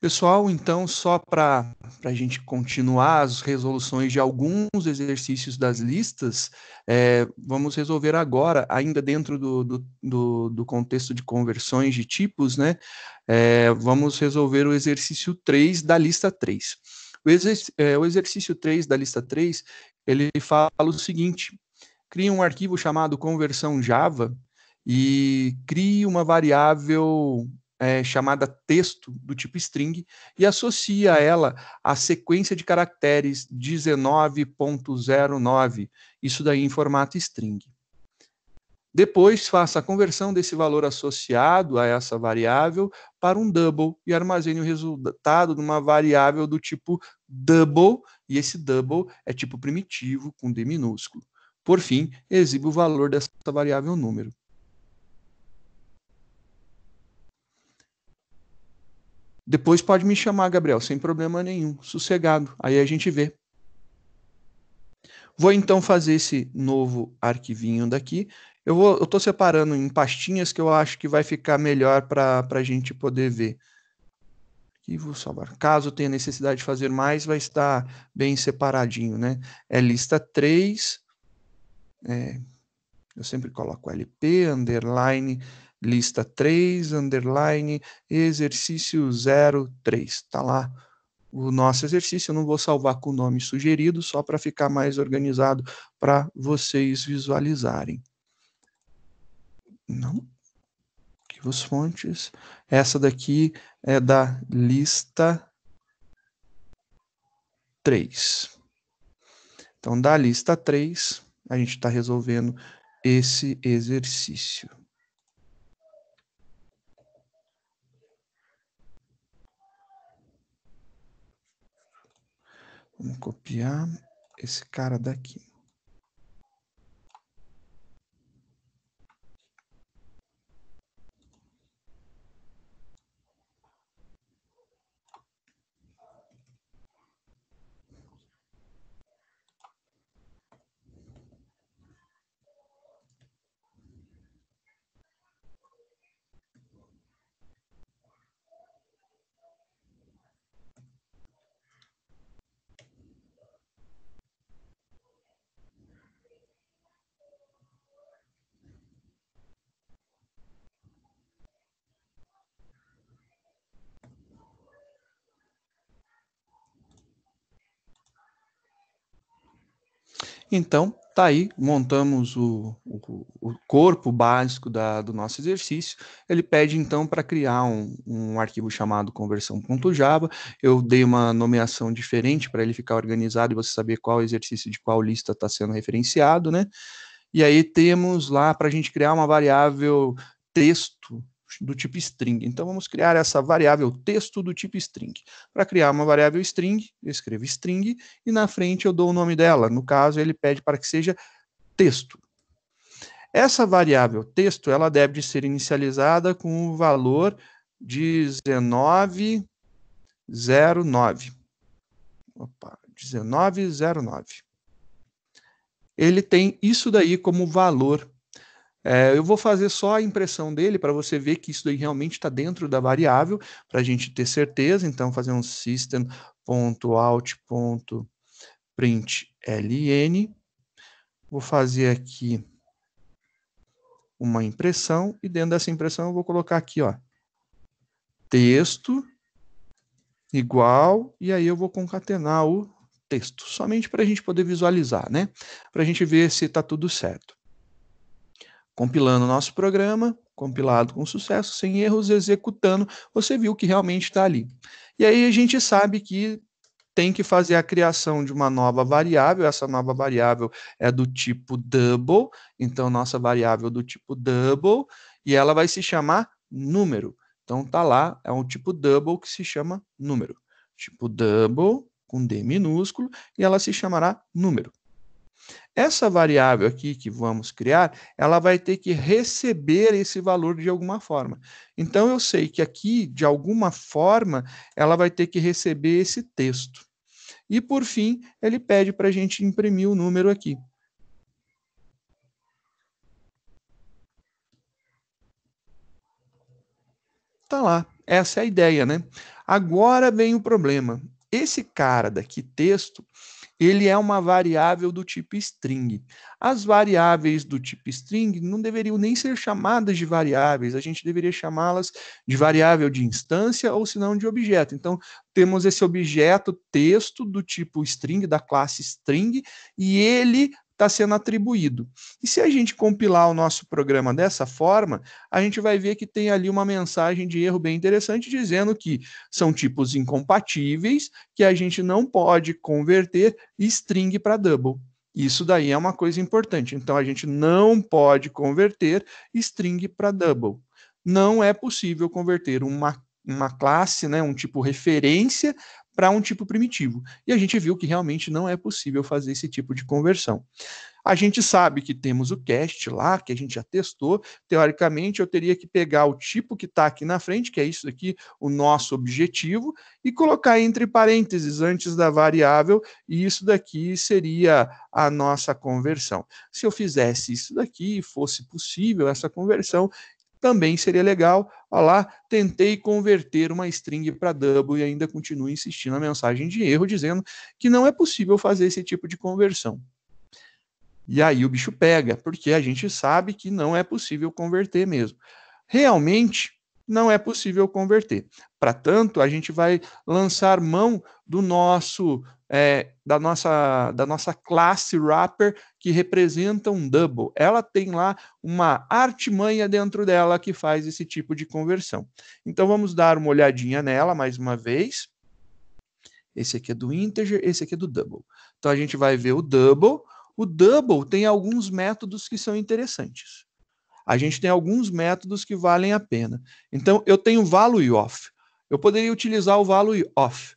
Pessoal, então, só para a gente continuar as resoluções de alguns exercícios das listas, é, vamos resolver agora, ainda dentro do, do, do, do contexto de conversões de tipos, né? É, vamos resolver o exercício 3 da lista 3. O, exerc, é, o exercício 3 da lista 3, ele fala o seguinte, crie um arquivo chamado conversão Java e crie uma variável é, chamada texto do tipo string e associa ela à sequência de caracteres 19.09, isso daí em formato string. Depois faça a conversão desse valor associado a essa variável para um double e armazene o resultado numa variável do tipo double, e esse double é tipo primitivo com D minúsculo. Por fim, exibe o valor dessa variável número. Depois pode me chamar, Gabriel, sem problema nenhum, sossegado. Aí a gente vê. Vou então fazer esse novo arquivinho daqui. Eu estou separando em pastinhas que eu acho que vai ficar melhor para a gente poder ver. E vou salvar. Caso tenha necessidade de fazer mais, vai estar bem separadinho, né? É lista 3. É, eu sempre coloco LP, underline, lista 3, underline, exercício 03. Está lá o nosso exercício. Eu não vou salvar com o nome sugerido, só para ficar mais organizado para vocês visualizarem. Não. Arquivos fontes. Essa daqui é da lista 3. Então, da lista 3, a gente está resolvendo esse exercício. Vamos copiar esse cara daqui. Então, tá aí, montamos o, o, o corpo básico da, do nosso exercício. Ele pede então para criar um, um, arquivo chamado conversão.java. Eu dei uma nomeação diferente para ele ficar organizado e você saber qual exercício de qual lista está sendo referenciado, né? E aí temos lá para a gente criar uma variável texto do tipo string. Então vamos criar essa variável texto do tipo string. Para criar uma variável string, eu escrevo string e na frente eu dou o nome dela. No caso, ele pede para que seja texto. Essa variável texto, ela deve ser inicializada com o valor 1909. Opa, 1909. Ele tem isso daí como valor é, eu vou fazer só a impressão dele para você ver que isso daí realmente está dentro da variável, para a gente ter certeza. Então, fazer um system.out.println. Vou fazer aqui uma impressão e dentro dessa impressão eu vou colocar aqui, ó, texto igual e aí eu vou concatenar o texto, somente para a gente poder visualizar, né? Para a gente ver se está tudo certo compilando o nosso programa, compilado com sucesso, sem erros, executando, você viu que realmente está ali. E aí a gente sabe que tem que fazer a criação de uma nova variável, essa nova variável é do tipo double, então nossa variável é do tipo double, e ela vai se chamar número. Então está lá, é um tipo double que se chama número. Tipo double com D minúsculo, e ela se chamará número. Essa variável aqui que vamos criar, ela vai ter que receber esse valor de alguma forma. Então, eu sei que aqui, de alguma forma, ela vai ter que receber esse texto. E, por fim, ele pede para a gente imprimir o número aqui. Tá lá. Essa é a ideia, né? Agora vem o problema. Esse cara daqui, texto, ele é uma variável do tipo string. As variáveis do tipo string não deveriam nem ser chamadas de variáveis, a gente deveria chamá-las de variável de instância ou senão, de objeto. Então, temos esse objeto texto do tipo string, da classe string, e ele está sendo atribuído. E se a gente compilar o nosso programa dessa forma, a gente vai ver que tem ali uma mensagem de erro bem interessante dizendo que são tipos incompatíveis, que a gente não pode converter string para double. Isso daí é uma coisa importante. Então a gente não pode converter string para double. Não é possível converter uma uma classe, né, um tipo referência para um tipo primitivo. E a gente viu que realmente não é possível fazer esse tipo de conversão. A gente sabe que temos o cast lá, que a gente já testou. Teoricamente, eu teria que pegar o tipo que está aqui na frente, que é isso aqui, o nosso objetivo, e colocar entre parênteses antes da variável, e isso daqui seria a nossa conversão. Se eu fizesse isso daqui e fosse possível essa conversão, também seria legal. Olha lá, tentei converter uma string para double e ainda continuo insistindo na mensagem de erro, dizendo que não é possível fazer esse tipo de conversão. E aí o bicho pega, porque a gente sabe que não é possível converter mesmo. Realmente, não é possível converter. Para tanto, a gente vai lançar mão do nosso é, da, nossa, da nossa classe rapper que representa um double. Ela tem lá uma artimanha dentro dela que faz esse tipo de conversão. Então vamos dar uma olhadinha nela mais uma vez. Esse aqui é do integer, esse aqui é do double. Então a gente vai ver o double. O double tem alguns métodos que são interessantes. A gente tem alguns métodos que valem a pena. Então eu tenho value off. Eu poderia utilizar o value of.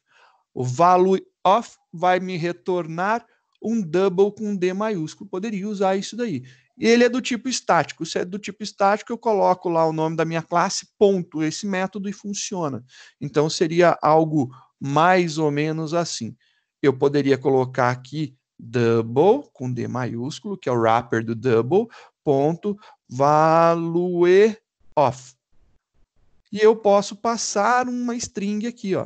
O value of vai me retornar um double com D maiúsculo. Poderia usar isso daí. E ele é do tipo estático. Se é do tipo estático, eu coloco lá o nome da minha classe, ponto, esse método e funciona. Então seria algo mais ou menos assim. Eu poderia colocar aqui double com D maiúsculo, que é o wrapper do double, ponto, value of e eu posso passar uma string aqui, ó.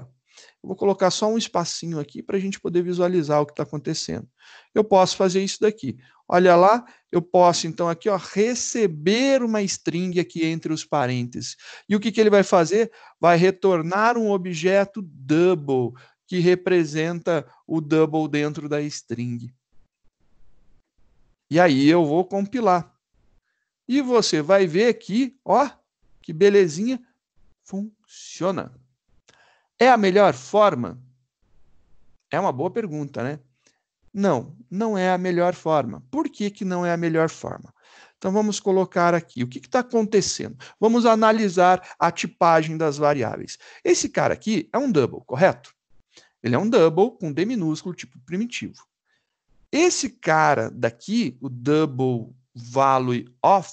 Eu vou colocar só um espacinho aqui para a gente poder visualizar o que está acontecendo. Eu posso fazer isso daqui. Olha lá, eu posso então aqui ó, receber uma string aqui entre os parênteses. E o que, que ele vai fazer? Vai retornar um objeto double, que representa o double dentro da string. E aí eu vou compilar. E você vai ver aqui, ó, que belezinha, funciona. É a melhor forma? É uma boa pergunta, né? Não, não é a melhor forma. Por que, que não é a melhor forma? Então vamos colocar aqui o que está acontecendo. Vamos analisar a tipagem das variáveis. Esse cara aqui é um double, correto? Ele é um double com D minúsculo, tipo primitivo. Esse cara daqui, o double value of,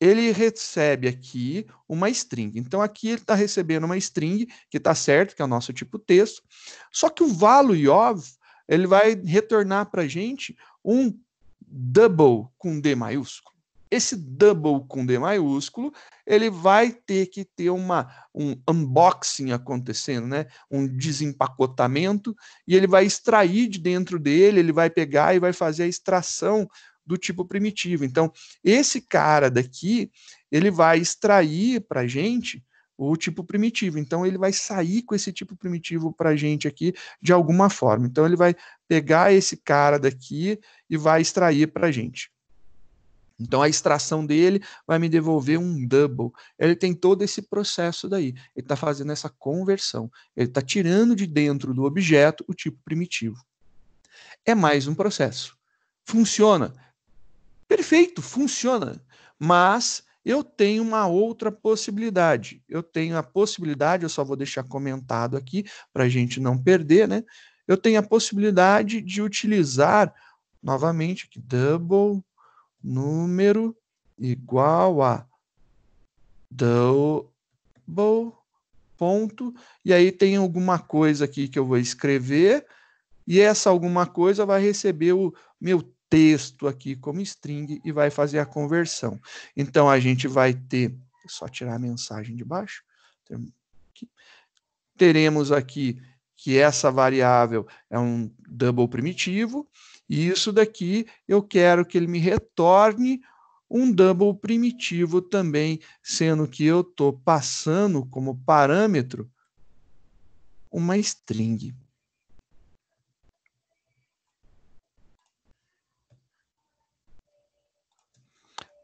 ele recebe aqui uma string. Então, aqui ele está recebendo uma string, que está certo, que é o nosso tipo texto. Só que o value of, ele vai retornar para a gente um double com D maiúsculo. Esse double com D maiúsculo, ele vai ter que ter uma, um unboxing acontecendo, né? um desempacotamento, e ele vai extrair de dentro dele, ele vai pegar e vai fazer a extração do tipo primitivo. Então, esse cara daqui, ele vai extrair para a gente o tipo primitivo. Então, ele vai sair com esse tipo primitivo para a gente aqui de alguma forma. Então, ele vai pegar esse cara daqui e vai extrair para a gente. Então, a extração dele vai me devolver um double. Ele tem todo esse processo daí. Ele está fazendo essa conversão. Ele está tirando de dentro do objeto o tipo primitivo. É mais um processo. Funciona? Perfeito, funciona. Mas eu tenho uma outra possibilidade. Eu tenho a possibilidade, eu só vou deixar comentado aqui para a gente não perder, né? Eu tenho a possibilidade de utilizar novamente aqui, double número igual a double ponto e aí tem alguma coisa aqui que eu vou escrever e essa alguma coisa vai receber o meu texto aqui como string e vai fazer a conversão. Então, a gente vai ter, só tirar a mensagem de baixo, teremos aqui que essa variável é um double primitivo, e isso daqui eu quero que ele me retorne um double primitivo também, sendo que eu estou passando como parâmetro uma string.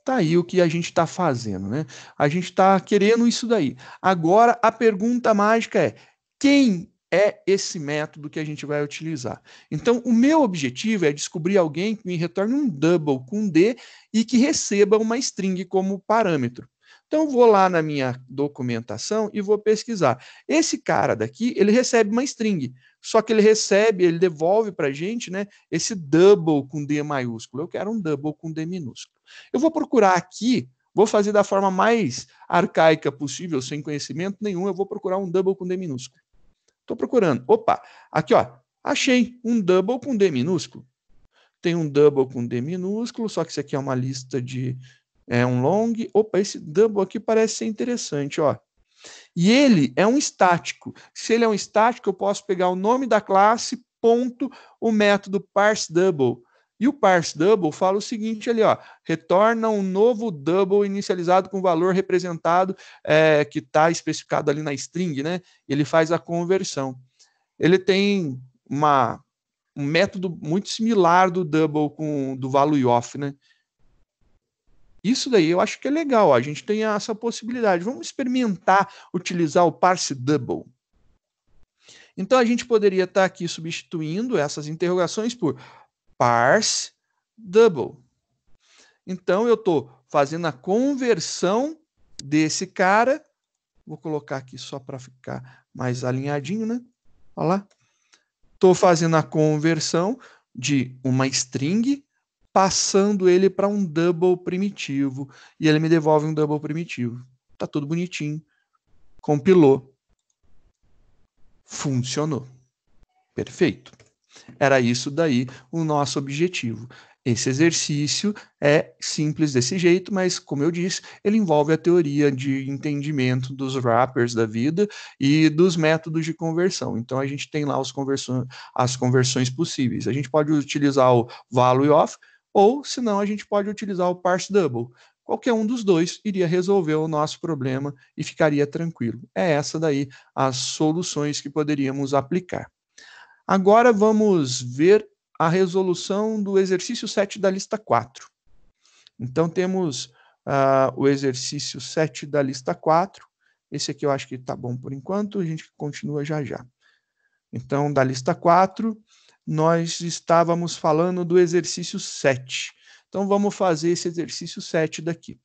Tá aí o que a gente está fazendo, né? A gente está querendo isso daí. Agora a pergunta mágica é: quem é esse método que a gente vai utilizar? Então, o meu objetivo é descobrir alguém que me retorne um double com D e que receba uma string como parâmetro. Então, vou lá na minha documentação e vou pesquisar. Esse cara daqui, ele recebe uma string, só que ele recebe, ele devolve para a gente né, esse double com D maiúsculo. Eu quero um double com D minúsculo. Eu vou procurar aqui, vou fazer da forma mais arcaica possível, sem conhecimento nenhum, eu vou procurar um double com D minúsculo. Estou procurando. Opa, aqui ó, achei um double com D minúsculo. Tem um double com D minúsculo, só que isso aqui é uma lista de é um long. Opa, esse double aqui parece ser interessante, ó. E ele é um estático. Se ele é um estático, eu posso pegar o nome da classe, ponto, o método parseDouble. E o parse double fala o seguinte ali, ó, retorna um novo double inicializado com valor representado é, que está especificado ali na string, né? Ele faz a conversão. Ele tem uma, um método muito similar do double com do value off, né? Isso daí eu acho que é legal, ó, a gente tem essa possibilidade. Vamos experimentar utilizar o parse double. Então a gente poderia estar tá aqui substituindo essas interrogações por parse double. Então eu estou fazendo a conversão desse cara. Vou colocar aqui só para ficar mais alinhadinho, né? Olha lá. Estou fazendo a conversão de uma string, passando ele para um double primitivo. E ele me devolve um double primitivo. Tá tudo bonitinho. Compilou. Funcionou. Perfeito. Era isso daí o nosso objetivo. Esse exercício é simples desse jeito, mas, como eu disse, ele envolve a teoria de entendimento dos wrappers da vida e dos métodos de conversão. Então, a gente tem lá as conversões possíveis. A gente pode utilizar o value of, ou, se não, a gente pode utilizar o parse double. Qualquer um dos dois iria resolver o nosso problema e ficaria tranquilo. É essa daí as soluções que poderíamos aplicar. Agora vamos ver a resolução do exercício 7 da lista 4. Então, temos uh, o exercício 7 da lista 4. Esse aqui eu acho que está bom por enquanto, a gente continua já já. Então, da lista 4, nós estávamos falando do exercício 7. Então, vamos fazer esse exercício 7 daqui.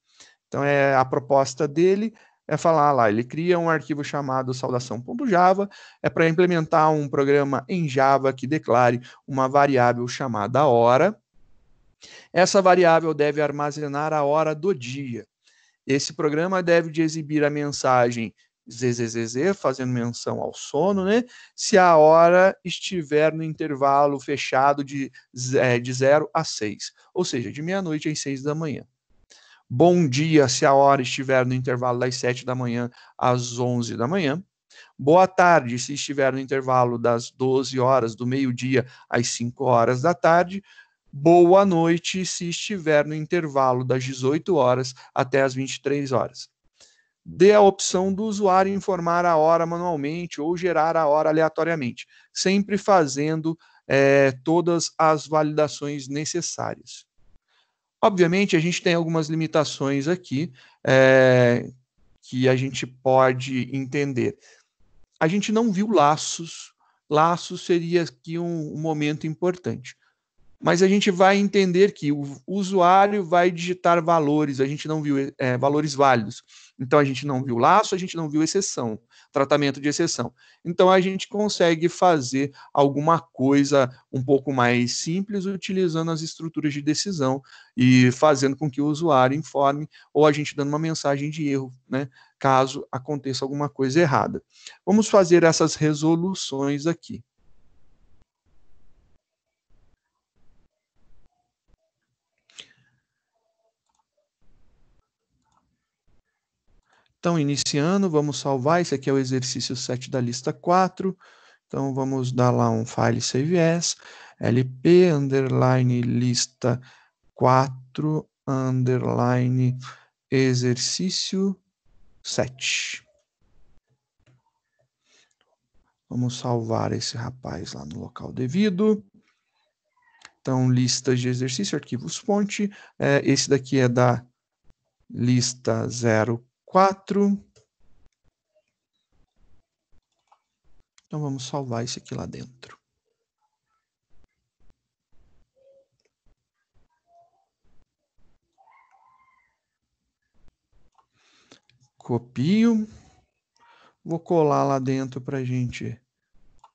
Então, é, a proposta dele é falar lá, ele cria um arquivo chamado saudação.java, é para implementar um programa em Java que declare uma variável chamada hora. Essa variável deve armazenar a hora do dia. Esse programa deve exibir a mensagem ZZZZ, fazendo menção ao sono, né? Se a hora estiver no intervalo fechado de, é, de 0 a 6, ou seja, de meia-noite às 6 da manhã. Bom dia, se a hora estiver no intervalo das 7 da manhã às 11 da manhã. Boa tarde, se estiver no intervalo das 12 horas do meio-dia às 5 horas da tarde. Boa noite, se estiver no intervalo das 18 horas até as 23 horas. Dê a opção do usuário informar a hora manualmente ou gerar a hora aleatoriamente, sempre fazendo é, todas as validações necessárias. Obviamente, a gente tem algumas limitações aqui é, que a gente pode entender. A gente não viu laços. Laços seria aqui um, um momento importante mas a gente vai entender que o usuário vai digitar valores, a gente não viu é, valores válidos. Então a gente não viu laço, a gente não viu exceção, tratamento de exceção. Então a gente consegue fazer alguma coisa um pouco mais simples utilizando as estruturas de decisão e fazendo com que o usuário informe ou a gente dando uma mensagem de erro, né, caso aconteça alguma coisa errada. Vamos fazer essas resoluções aqui. Então, iniciando, vamos salvar. Esse aqui é o exercício 7 da lista 4. Então, vamos dar lá um file save as, lp, underline, lista 4, underline, exercício 7. Vamos salvar esse rapaz lá no local devido. Então, listas de exercício, arquivos fonte. É, esse daqui é da lista 0 quatro. Então vamos salvar isso aqui lá dentro. Copio. Vou colar lá dentro para a gente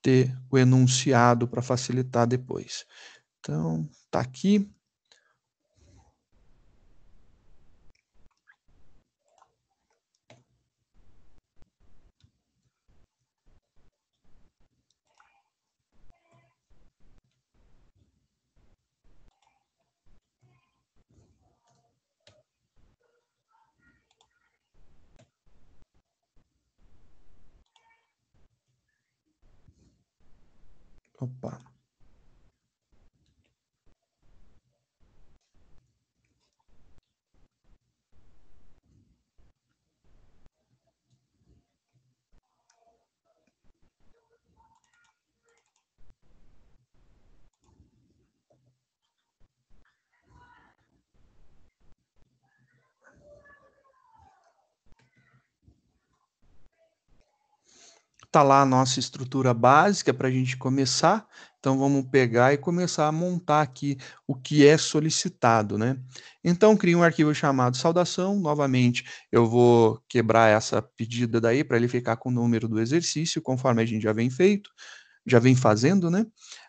ter o enunciado para facilitar depois. Então, tá aqui. Opa. Está lá a nossa estrutura básica para a gente começar. Então vamos pegar e começar a montar aqui o que é solicitado, né? Então crio um arquivo chamado saudação. Novamente eu vou quebrar essa pedida daí para ele ficar com o número do exercício, conforme a gente já vem feito, já vem fazendo, né?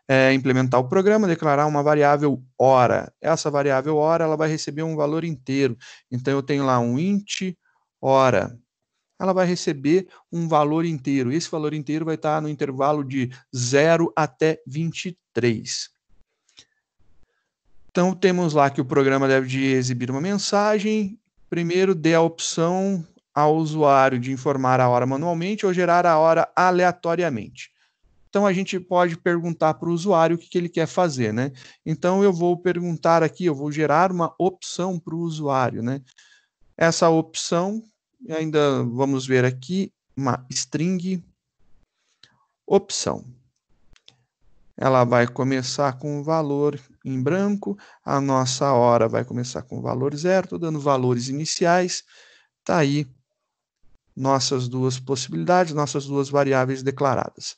É, implementar o programa, declarar uma variável hora. Essa variável hora ela vai receber um valor inteiro. Então eu tenho lá um int hora ela vai receber um valor inteiro. Esse valor inteiro vai estar no intervalo de 0 até 23. Então, temos lá que o programa deve exibir uma mensagem. Primeiro, dê a opção ao usuário de informar a hora manualmente ou gerar a hora aleatoriamente. Então, a gente pode perguntar para o usuário o que, que ele quer fazer, né? Então, eu vou perguntar aqui, eu vou gerar uma opção para o usuário, né? Essa opção e ainda vamos ver aqui uma string opção. Ela vai começar com valor em branco, a nossa hora vai começar com o valor zero, estou dando valores iniciais. Está aí nossas duas possibilidades, nossas duas variáveis declaradas.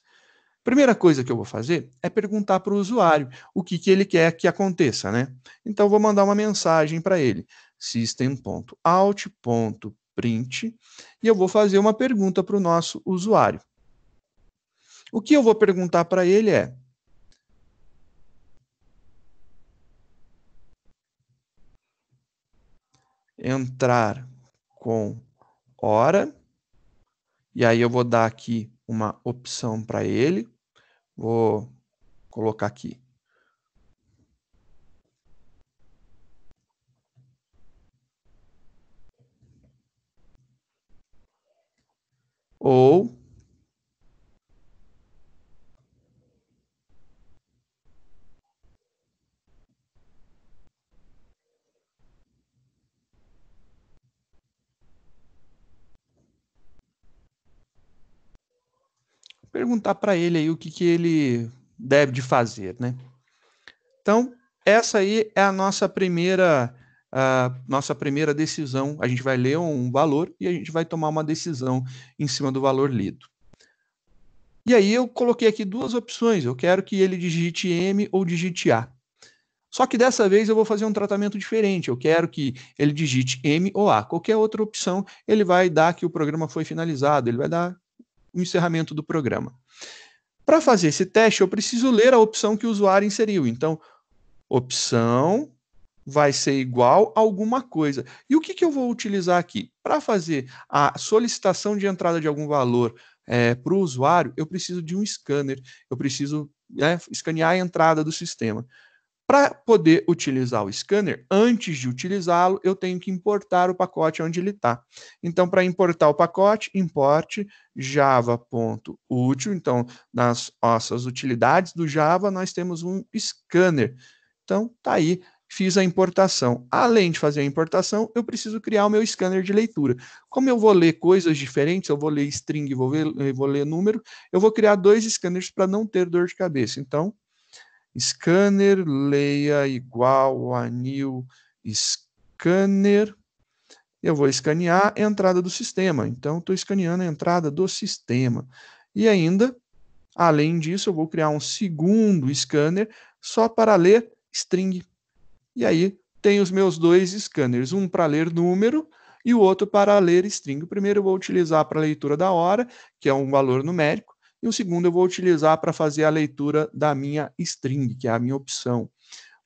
Primeira coisa que eu vou fazer é perguntar para o usuário o que, que ele quer que aconteça, né? Então, vou mandar uma mensagem para ele, system.out.println print e eu vou fazer uma pergunta para o nosso usuário. O que eu vou perguntar para ele é: entrar com hora, e aí eu vou dar aqui uma opção para ele, vou colocar aqui ou perguntar para ele aí o que, que ele deve de fazer, né? Então, essa aí é a nossa primeira a nossa primeira decisão. A gente vai ler um valor e a gente vai tomar uma decisão em cima do valor lido. E aí eu coloquei aqui duas opções. Eu quero que ele digite M ou digite A. Só que dessa vez eu vou fazer um tratamento diferente. Eu quero que ele digite M ou A. Qualquer outra opção, ele vai dar que o programa foi finalizado, ele vai dar o encerramento do programa. Para fazer esse teste, eu preciso ler a opção que o usuário inseriu. Então, opção vai ser igual a alguma coisa. E o que, que eu vou utilizar aqui? Para fazer a solicitação de entrada de algum valor é, para o usuário, eu preciso de um scanner, eu preciso né, escanear a entrada do sistema. Para poder utilizar o scanner, antes de utilizá-lo, eu tenho que importar o pacote onde ele está. Então, para importar o pacote, import java.util. Então, nas nossas utilidades do Java, nós temos um scanner. Então, tá aí fiz a importação. Além de fazer a importação, eu preciso criar o meu scanner de leitura. Como eu vou ler coisas diferentes, eu vou ler string, vou, ver, eh, vou ler número, eu vou criar dois scanners para não ter dor de cabeça. Então, scanner leia igual a new scanner. Eu vou escanear a entrada do sistema. Então, estou escaneando a entrada do sistema. E ainda, além disso, eu vou criar um segundo scanner só para ler string. E aí tem os meus dois scanners, um para ler número e o outro para ler string. O primeiro eu vou utilizar para a leitura da hora, que é um valor numérico, e o segundo eu vou utilizar para fazer a leitura da minha string, que é a minha opção.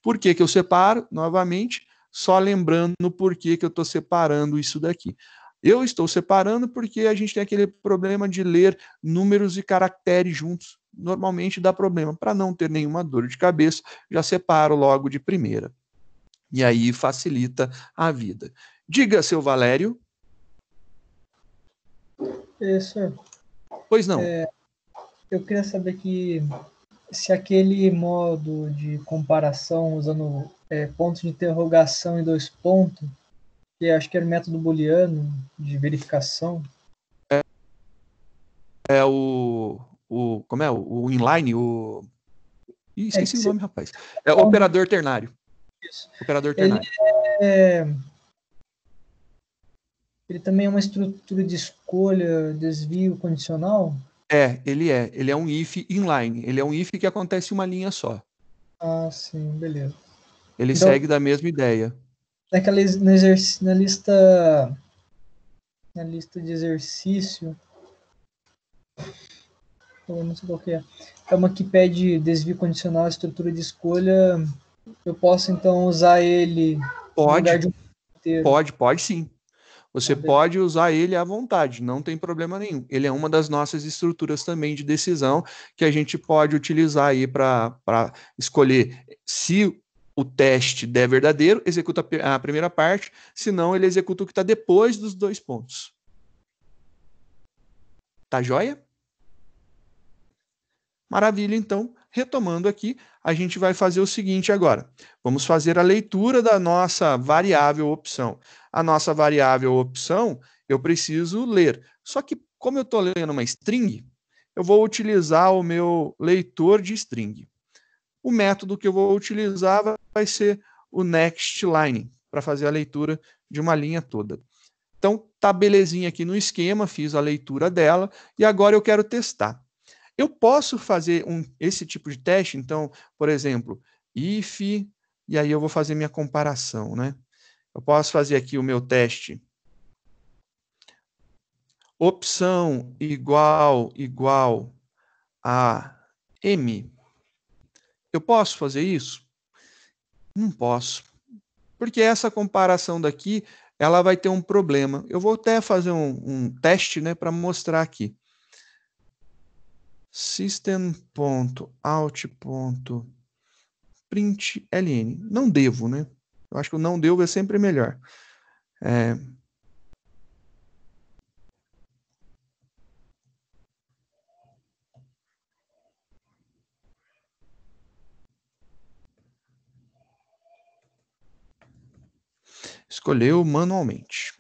Por que, que eu separo? Novamente, só lembrando por que, que eu estou separando isso daqui. Eu estou separando porque a gente tem aquele problema de ler números e caracteres juntos. Normalmente dá problema. Para não ter nenhuma dor de cabeça, já separo logo de primeira. E aí facilita a vida. Diga, seu Valério. É, senhor. Pois não. É, eu queria saber que se aquele modo de comparação usando é, pontos de interrogação e dois pontos, que acho que era o método booleano de verificação. É, é o, o. Como é? O inline, o. Ih, é esqueci é o nome, rapaz. É o então, operador ternário. Isso. Operador ternário. Ele, é... ele também é uma estrutura de escolha, desvio condicional? É, ele é. Ele é um if inline. Ele é um if que acontece uma linha só. Ah, sim, beleza. Ele então, segue da mesma ideia. Naquela, na, na lista na lista de exercício eu não sei qual é. É uma que pede desvio condicional, estrutura de escolha, eu posso então usar ele pode de um pode pode sim você pode usar ele à vontade, não tem problema nenhum. Ele é uma das nossas estruturas também de decisão que a gente pode utilizar aí para escolher se o teste der verdadeiro, executa a primeira parte, se não, ele executa o que está depois dos dois pontos. Tá joia? Maravilha, então retomando aqui, a gente vai fazer o seguinte agora. Vamos fazer a leitura da nossa variável opção. A nossa variável opção, eu preciso ler. Só que, como eu estou lendo uma string, eu vou utilizar o meu leitor de string. O método que eu vou utilizar vai ser o nextLine, para fazer a leitura de uma linha toda. Então, tá belezinha aqui no esquema, fiz a leitura dela, e agora eu quero testar. Eu posso fazer um, esse tipo de teste, então, por exemplo, if, e aí eu vou fazer minha comparação, né? Eu posso fazer aqui o meu teste. Opção igual, igual a M. Eu posso fazer isso? Não posso. Porque essa comparação daqui, ela vai ter um problema. Eu vou até fazer um, um teste né, para mostrar aqui system.out.println. Não devo, né? Eu acho que o não devo é sempre melhor. É... Escolheu manualmente.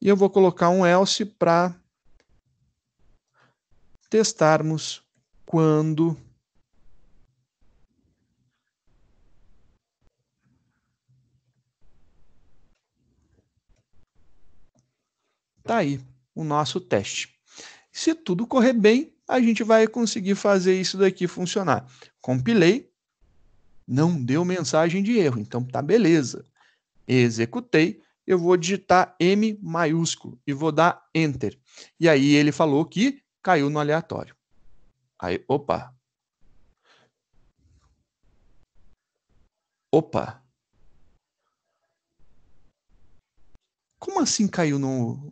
E eu vou colocar um else para testarmos quando Tá aí o nosso teste. Se tudo correr bem, a gente vai conseguir fazer isso daqui funcionar. Compilei, não deu mensagem de erro, então tá beleza. Executei, eu vou digitar M maiúsculo e vou dar Enter. E aí ele falou que caiu no aleatório. Aí, opa. Opa. Como assim caiu no.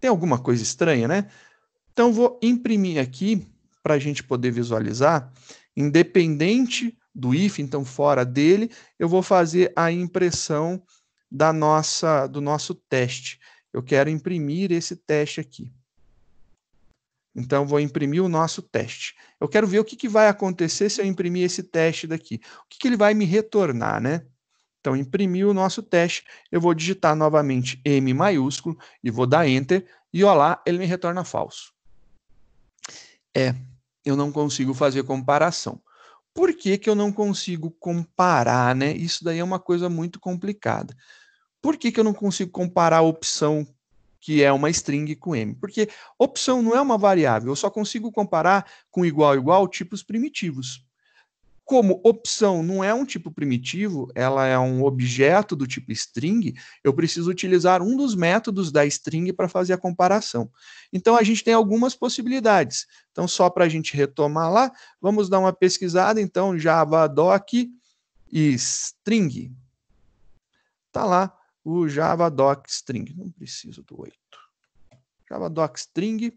Tem alguma coisa estranha, né? Então, vou imprimir aqui para a gente poder visualizar, independente do if, então fora dele, eu vou fazer a impressão da nossa do nosso teste. Eu quero imprimir esse teste aqui. Então, vou imprimir o nosso teste. Eu quero ver o que, que vai acontecer se eu imprimir esse teste daqui. O que, que ele vai me retornar, né? Então, imprimir o nosso teste, eu vou digitar novamente M maiúsculo e vou dar Enter, e olá, ele me retorna falso. É, eu não consigo fazer comparação. Por que, que eu não consigo comparar, né? Isso daí é uma coisa muito complicada. Por que, que eu não consigo comparar a opção que é uma string com m. Porque opção não é uma variável, eu só consigo comparar com igual igual tipos primitivos. Como opção não é um tipo primitivo, ela é um objeto do tipo string, eu preciso utilizar um dos métodos da string para fazer a comparação. Então a gente tem algumas possibilidades. Então, só para a gente retomar lá, vamos dar uma pesquisada. Então, Java doc string. Está lá o Java Doc String. Não preciso do 8. Java Doc String.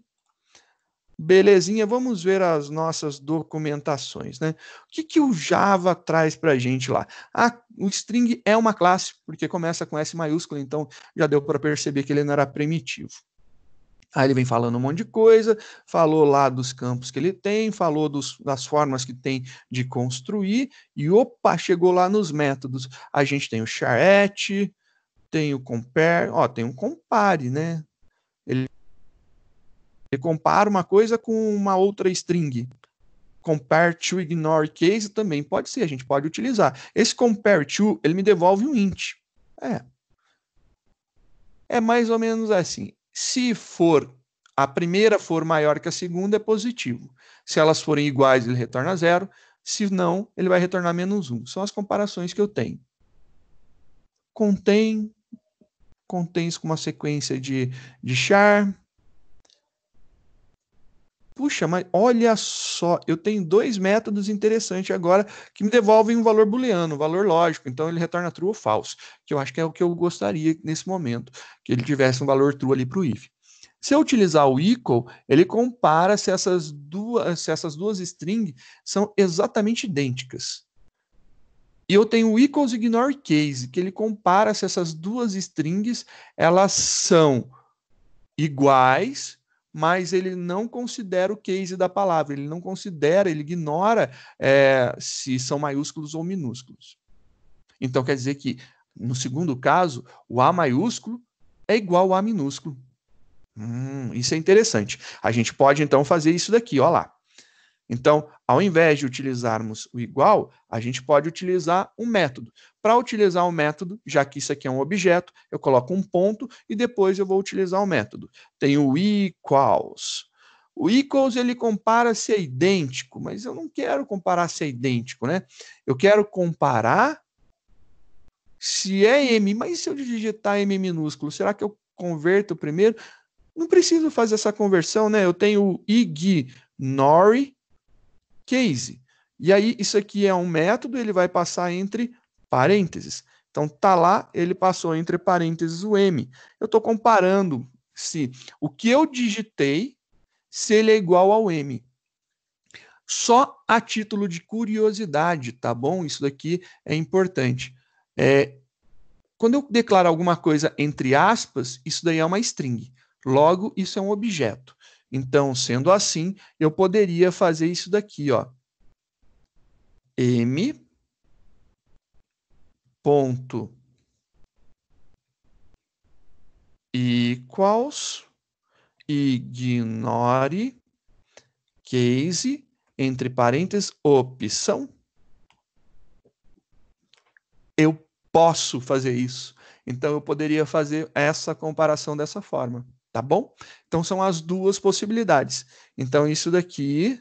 Belezinha, vamos ver as nossas documentações, né? O que, que o Java traz para a gente lá? Ah, o string é uma classe, porque começa com S maiúsculo, então já deu para perceber que ele não era primitivo. Aí ele vem falando um monte de coisa, falou lá dos campos que ele tem, falou dos, das formas que tem de construir, e opa, chegou lá nos métodos. A gente tem o charrette, tem o compare, ó, tem um compare, né? Ele, ele compara uma coisa com uma outra string. Compare to ignore case também pode ser, a gente pode utilizar. Esse compare to, ele me devolve um int. É. É mais ou menos assim. Se for a primeira for maior que a segunda, é positivo. Se elas forem iguais, ele retorna zero. Se não, ele vai retornar menos um. São as comparações que eu tenho. Contém isso com uma sequência de, de char. Puxa, mas olha só, eu tenho dois métodos interessantes agora que me devolvem um valor booleano, um valor lógico. Então ele retorna true ou false, que eu acho que é o que eu gostaria nesse momento, que ele tivesse um valor true ali para o if. Se eu utilizar o equal, ele compara se essas duas, se essas duas strings são exatamente idênticas. E eu tenho o equals ignore case, que ele compara se essas duas strings elas são iguais, mas ele não considera o case da palavra, ele não considera, ele ignora é, se são maiúsculos ou minúsculos. Então quer dizer que, no segundo caso, o A maiúsculo é igual ao A minúsculo. Hum, isso é interessante. A gente pode então fazer isso daqui, ó lá. Então, ao invés de utilizarmos o igual, a gente pode utilizar um método. Para utilizar o um método, já que isso aqui é um objeto, eu coloco um ponto e depois eu vou utilizar o um método. Tem o equals. O equals ele compara se é idêntico, mas eu não quero comparar se é idêntico, né? Eu quero comparar se é m, mas se eu digitar m minúsculo, será que eu converto primeiro? Não preciso fazer essa conversão, né? Eu tenho o ignore case. E aí, isso aqui é um método, ele vai passar entre parênteses. Então, tá lá, ele passou entre parênteses o M. Eu estou comparando se o que eu digitei, se ele é igual ao M. Só a título de curiosidade, tá bom? Isso daqui é importante. É, quando eu declaro alguma coisa entre aspas, isso daí é uma string. Logo, isso é um objeto. Então, sendo assim, eu poderia fazer isso daqui, ó. M ponto equals ignore case entre parênteses opção. Eu posso fazer isso. Então eu poderia fazer essa comparação dessa forma tá bom? Então são as duas possibilidades. Então isso daqui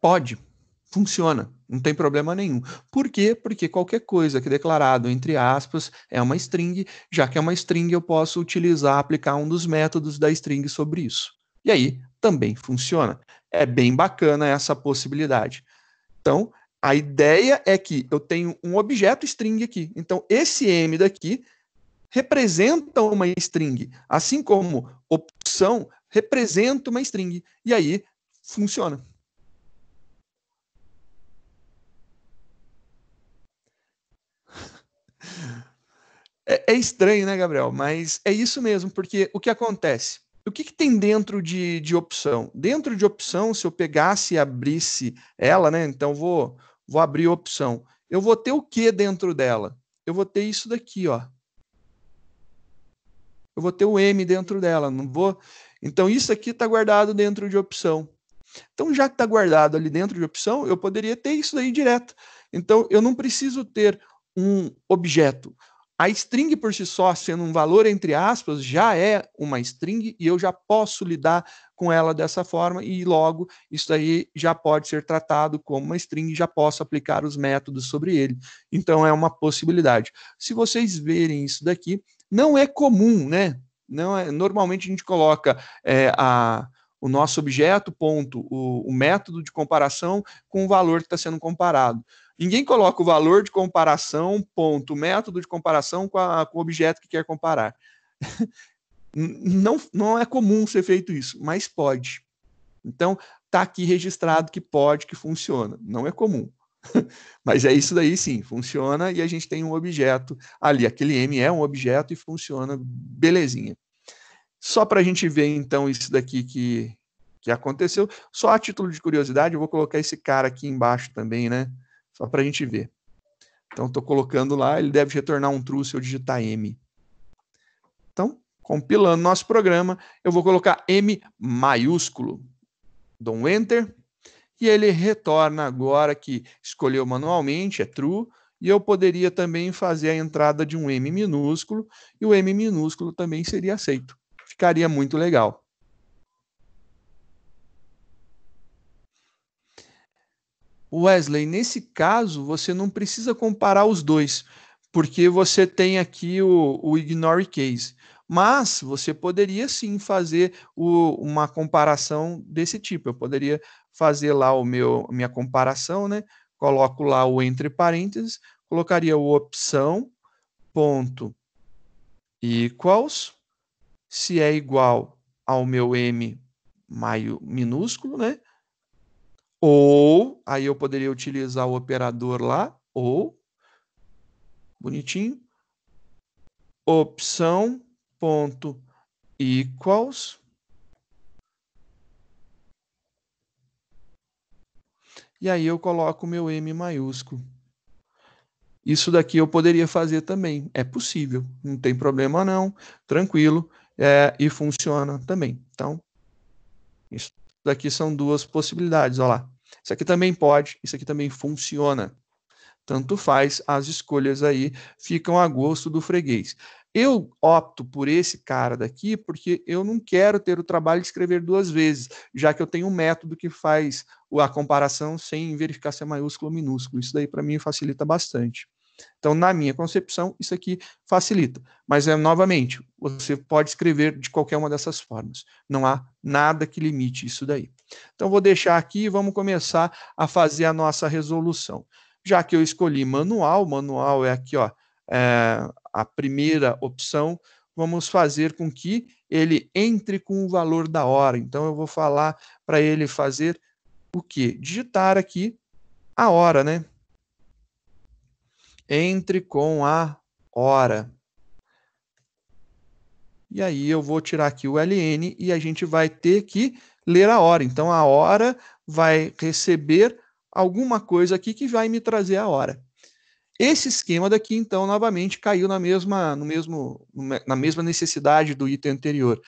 pode funciona, não tem problema nenhum. Por quê? Porque qualquer coisa que é declarado entre aspas é uma string, já que é uma string eu posso utilizar, aplicar um dos métodos da string sobre isso. E aí também funciona. É bem bacana essa possibilidade. Então, a ideia é que eu tenho um objeto string aqui. Então, esse m daqui representa uma string, assim como opção representa uma string. E aí funciona. É, é, estranho, né, Gabriel? Mas é isso mesmo, porque o que acontece? O que, que tem dentro de, de opção? Dentro de opção, se eu pegasse e abrisse ela, né? Então vou, vou abrir opção. Eu vou ter o que dentro dela? Eu vou ter isso daqui, ó. Eu vou ter o M dentro dela, não vou. Então isso aqui está guardado dentro de opção. Então, já que está guardado ali dentro de opção, eu poderia ter isso daí direto. Então, eu não preciso ter um objeto. A string por si só, sendo um valor entre aspas, já é uma string e eu já posso lidar com ela dessa forma e logo isso aí já pode ser tratado como uma string, e já posso aplicar os métodos sobre ele. Então é uma possibilidade. Se vocês verem isso daqui, não é comum, né? Não é, normalmente a gente coloca é, a, o nosso objeto, ponto, o, o método de comparação com o valor que está sendo comparado. Ninguém coloca o valor de comparação, ponto, método de comparação com, a, com o objeto que quer comparar. não, não é comum ser feito isso, mas pode. Então, está aqui registrado que pode, que funciona. Não é comum. Mas é isso daí sim, funciona e a gente tem um objeto ali. Aquele M é um objeto e funciona, belezinha. Só para a gente ver então isso daqui que, que aconteceu, só a título de curiosidade, eu vou colocar esse cara aqui embaixo também, né? só para a gente ver. Então, estou colocando lá, ele deve retornar um true se eu digitar M. Então, compilando nosso programa, eu vou colocar M maiúsculo. Dou um Enter e ele retorna agora que escolheu manualmente, é true, e eu poderia também fazer a entrada de um M minúsculo, e o M minúsculo também seria aceito. Ficaria muito legal. Wesley, nesse caso, você não precisa comparar os dois, porque você tem aqui o, o ignore case. Mas você poderia sim fazer o, uma comparação desse tipo. Eu poderia fazer lá o meu minha comparação, né? Coloco lá o entre parênteses, colocaria o opção ponto equals se é igual ao meu m maio minúsculo, né? Ou, aí eu poderia utilizar o operador lá, ou, bonitinho, opção ponto equals e aí eu coloco o meu M maiúsculo. Isso daqui eu poderia fazer também, é possível, não tem problema não, tranquilo, é, e funciona também. Então, isso daqui são duas possibilidades, olha lá. Isso aqui também pode, isso aqui também funciona. Tanto faz, as escolhas aí ficam a gosto do freguês. Eu opto por esse cara daqui porque eu não quero ter o trabalho de escrever duas vezes, já que eu tenho um método que faz a comparação sem verificar se é maiúsculo ou minúsculo. Isso daí para mim facilita bastante. Então, na minha concepção, isso aqui facilita. Mas é novamente, você pode escrever de qualquer uma dessas formas. Não há nada que limite isso daí. Então, vou deixar aqui e vamos começar a fazer a nossa resolução. Já que eu escolhi manual, manual é aqui, ó, é a primeira opção, vamos fazer com que ele entre com o valor da hora. Então, eu vou falar para ele fazer o quê? Digitar aqui a hora, né? entre com a hora. E aí eu vou tirar aqui o LN e a gente vai ter que ler a hora. Então a hora vai receber alguma coisa aqui que vai me trazer a hora. Esse esquema daqui, então, novamente caiu na mesma, no mesmo, na mesma necessidade do item anterior.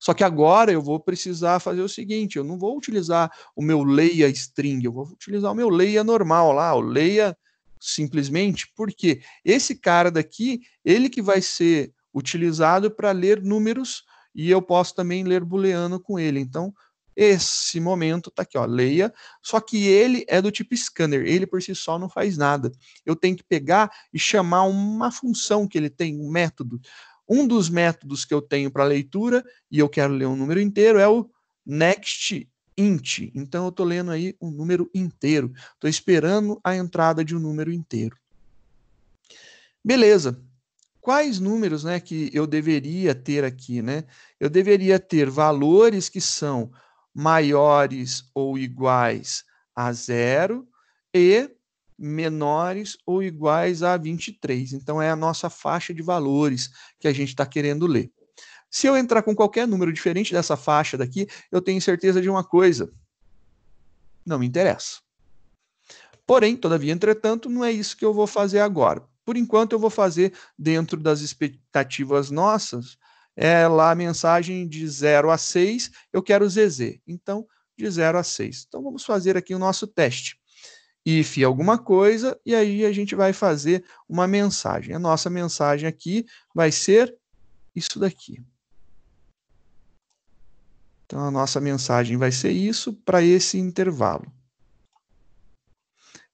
Só que agora eu vou precisar fazer o seguinte: eu não vou utilizar o meu leia string, eu vou utilizar o meu leia normal lá, o leia simplesmente porque esse cara daqui, ele que vai ser utilizado para ler números e eu posso também ler booleano com ele. Então, esse momento tá aqui, ó, leia, só que ele é do tipo scanner, ele por si só não faz nada. Eu tenho que pegar e chamar uma função que ele tem, um método. Um dos métodos que eu tenho para leitura e eu quero ler um número inteiro é o next int. Então, eu estou lendo aí um número inteiro. Estou esperando a entrada de um número inteiro. Beleza. Quais números né, que eu deveria ter aqui? Né? Eu deveria ter valores que são maiores ou iguais a zero e menores ou iguais a 23. Então, é a nossa faixa de valores que a gente está querendo ler. Se eu entrar com qualquer número diferente dessa faixa daqui, eu tenho certeza de uma coisa. Não me interessa. Porém, todavia, entretanto, não é isso que eu vou fazer agora. Por enquanto, eu vou fazer dentro das expectativas nossas. É lá a mensagem de 0 a 6, eu quero ZZ. Então, de 0 a 6. Então, vamos fazer aqui o nosso teste. If alguma coisa, e aí a gente vai fazer uma mensagem. A nossa mensagem aqui vai ser isso daqui. Então a nossa mensagem vai ser isso para esse intervalo.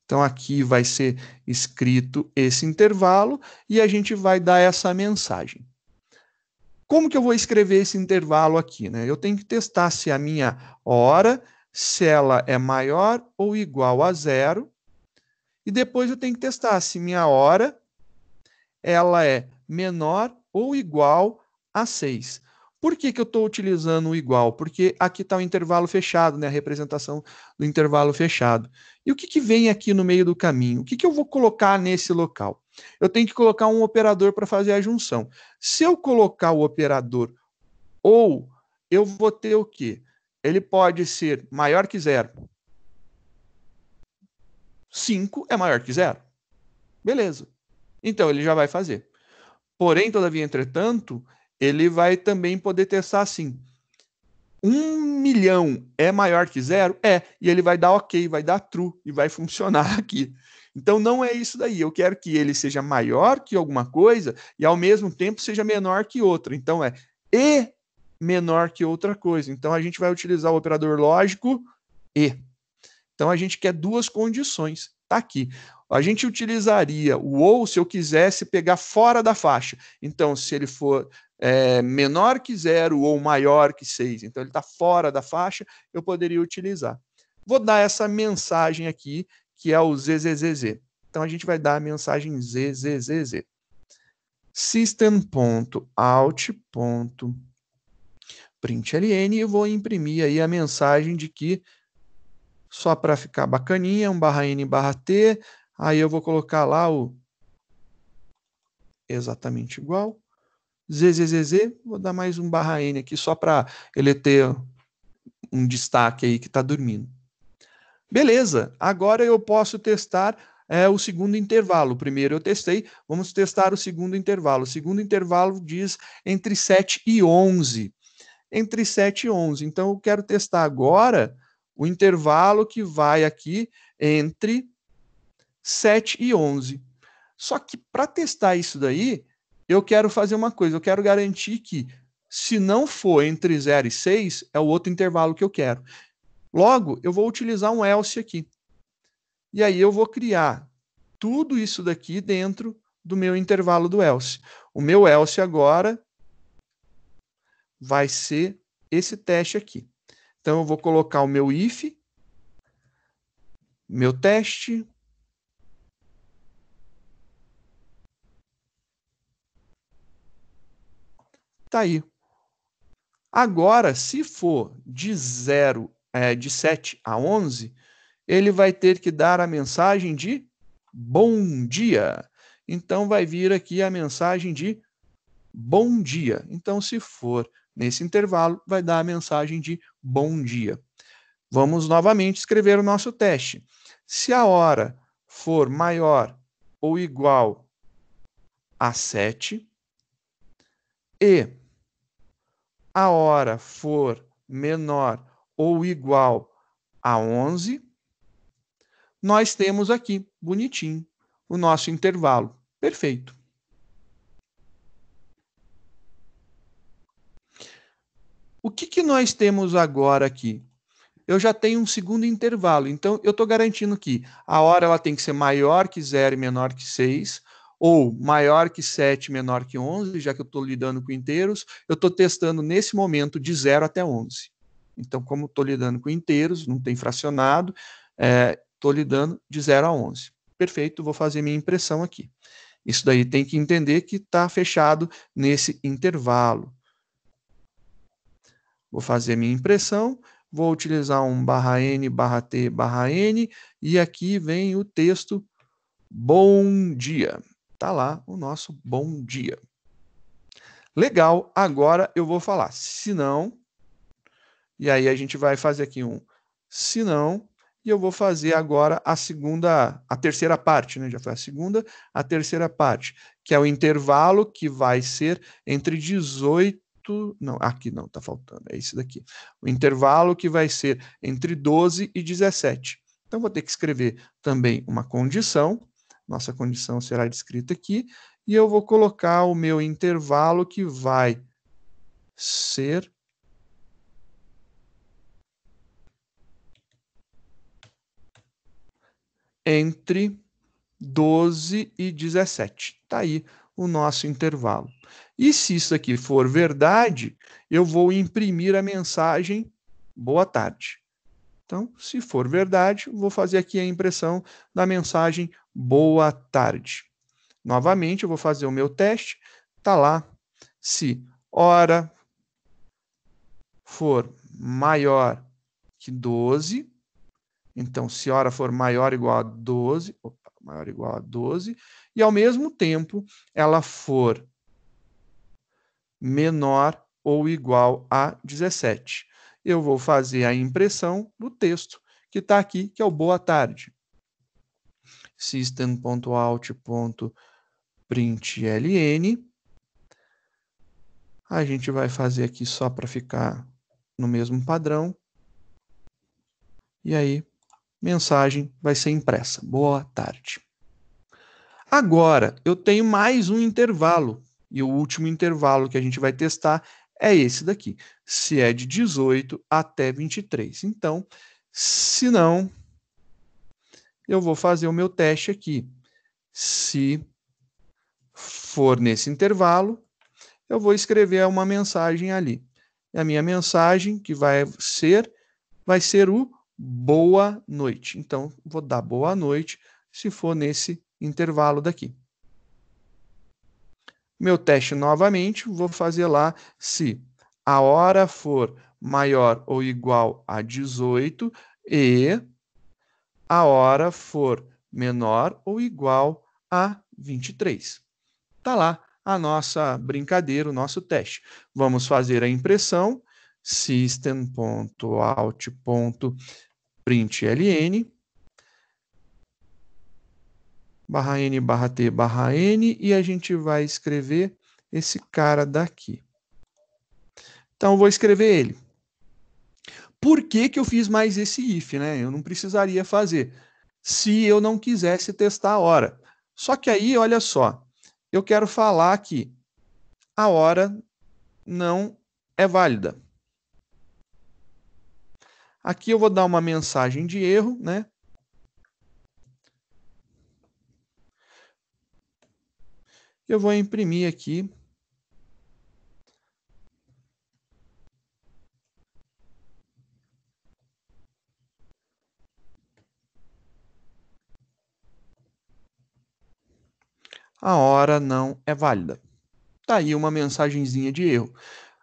Então aqui vai ser escrito esse intervalo e a gente vai dar essa mensagem. Como que eu vou escrever esse intervalo aqui? Né? Eu tenho que testar se é a minha hora, se ela é maior ou igual a zero. E depois eu tenho que testar se minha hora ela é menor ou igual a 6. Por que, que eu estou utilizando o igual? Porque aqui está o intervalo fechado, né? a representação do intervalo fechado. E o que, que vem aqui no meio do caminho? O que, que eu vou colocar nesse local? Eu tenho que colocar um operador para fazer a junção. Se eu colocar o operador ou, eu vou ter o quê? Ele pode ser maior que zero. 5 é maior que zero. Beleza. Então, ele já vai fazer. Porém, todavia, entretanto, ele vai também poder testar assim. Um milhão é maior que zero? É. E ele vai dar ok, vai dar true e vai funcionar aqui. Então não é isso daí. Eu quero que ele seja maior que alguma coisa e ao mesmo tempo seja menor que outra. Então é e menor que outra coisa. Então a gente vai utilizar o operador lógico e. Então a gente quer duas condições. Tá aqui. A gente utilizaria o ou se eu quisesse pegar fora da faixa. Então se ele for é, menor que zero ou maior que seis, então ele está fora da faixa, eu poderia utilizar. Vou dar essa mensagem aqui, que é o ZZZZ. Então a gente vai dar a mensagem ZZZZ. System.out.println e vou imprimir aí a mensagem de que, só para ficar bacaninha, um barra N barra T, aí eu vou colocar lá o exatamente igual ZZZZ, vou dar mais um barra N aqui só para ele ter um destaque aí que está dormindo. Beleza, agora eu posso testar é, o segundo intervalo. Primeiro eu testei, vamos testar o segundo intervalo. O segundo intervalo diz entre 7 e 11. Entre 7 e 11. Então eu quero testar agora o intervalo que vai aqui entre 7 e 11. Só que para testar isso daí, eu quero fazer uma coisa, eu quero garantir que se não for entre 0 e 6, é o outro intervalo que eu quero. Logo, eu vou utilizar um else aqui. E aí eu vou criar tudo isso daqui dentro do meu intervalo do else. O meu else agora vai ser esse teste aqui. Então eu vou colocar o meu if, meu teste, Tá aí. Agora, se for de 0, é, de 7 a 11, ele vai ter que dar a mensagem de bom dia. Então, vai vir aqui a mensagem de bom dia. Então, se for nesse intervalo, vai dar a mensagem de bom dia. Vamos novamente escrever o nosso teste. Se a hora for maior ou igual a 7, e a hora for menor ou igual a 11, nós temos aqui, bonitinho, o nosso intervalo. Perfeito. O que, que nós temos agora aqui? Eu já tenho um segundo intervalo, então eu estou garantindo que a hora ela tem que ser maior que zero e menor que 6, ou maior que 7, menor que 11, já que eu estou lidando com inteiros, eu estou testando nesse momento de 0 até 11. Então, como estou lidando com inteiros, não tem fracionado, estou é, lidando de 0 a 11. Perfeito, vou fazer minha impressão aqui. Isso daí tem que entender que está fechado nesse intervalo. Vou fazer minha impressão, vou utilizar um barra N, barra T, barra N, e aqui vem o texto Bom dia. Tá lá o nosso bom dia. Legal, agora eu vou falar. Se não, e aí a gente vai fazer aqui um se não, e eu vou fazer agora a segunda, a terceira parte, né? Já foi a segunda, a terceira parte, que é o intervalo que vai ser entre 18 não, aqui não, tá faltando, é esse daqui. O intervalo que vai ser entre 12 e 17. Então, vou ter que escrever também uma condição, nossa condição será descrita aqui. E eu vou colocar o meu intervalo que vai ser entre 12 e 17. Está aí o nosso intervalo. E se isso aqui for verdade, eu vou imprimir a mensagem boa tarde. Então, se for verdade, vou fazer aqui a impressão da mensagem boa tarde. Novamente, eu vou fazer o meu teste. Está lá. Se hora for maior que 12, então se hora for maior ou igual a 12, opa, maior ou igual a 12, e ao mesmo tempo ela for menor ou igual a 17 eu vou fazer a impressão do texto que está aqui, que é o boa tarde. system.out.println. A gente vai fazer aqui só para ficar no mesmo padrão. E aí, mensagem vai ser impressa. Boa tarde. Agora, eu tenho mais um intervalo. E o último intervalo que a gente vai testar é esse daqui. Se é de 18 até 23. Então, se não, eu vou fazer o meu teste aqui. Se for nesse intervalo, eu vou escrever uma mensagem ali. E a minha mensagem que vai ser vai ser o boa noite. Então, vou dar boa noite se for nesse intervalo daqui. Meu teste novamente, vou fazer lá se a hora for maior ou igual a 18 e a hora for menor ou igual a 23. Tá lá a nossa brincadeira, o nosso teste. Vamos fazer a impressão system.out.println barra n barra t barra n e a gente vai escrever esse cara daqui. Então, vou escrever ele. Por que, que eu fiz mais esse if, né? Eu não precisaria fazer se eu não quisesse testar a hora. Só que aí, olha só, eu quero falar que a hora não é válida. Aqui eu vou dar uma mensagem de erro, né? Eu vou imprimir aqui. A hora não é válida. Tá aí uma mensagenzinha de erro.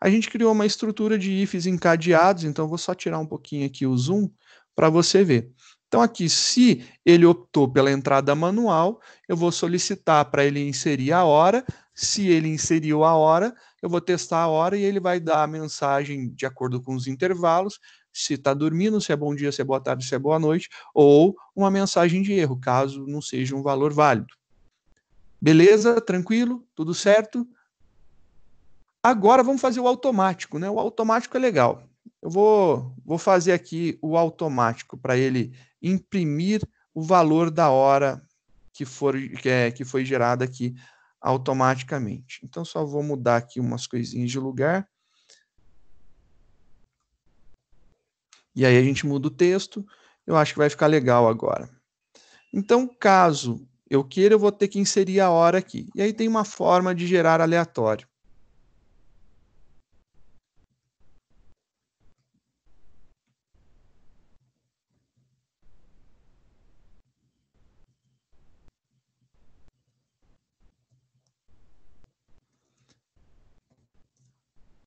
A gente criou uma estrutura de ifs encadeados, então vou só tirar um pouquinho aqui o zoom para você ver. Então, aqui, se ele optou pela entrada manual, eu vou solicitar para ele inserir a hora. Se ele inseriu a hora, eu vou testar a hora e ele vai dar a mensagem de acordo com os intervalos, se está dormindo, se é bom dia, se é boa tarde, se é boa noite, ou uma mensagem de erro, caso não seja um valor válido. Beleza? Tranquilo? Tudo certo? Agora vamos fazer o automático, né? O automático é legal. Eu vou, vou fazer aqui o automático para ele imprimir o valor da hora que, for, que, é, que foi gerada aqui automaticamente. Então, só vou mudar aqui umas coisinhas de lugar. E aí a gente muda o texto. Eu acho que vai ficar legal agora. Então, caso eu queira, eu vou ter que inserir a hora aqui. E aí tem uma forma de gerar aleatório.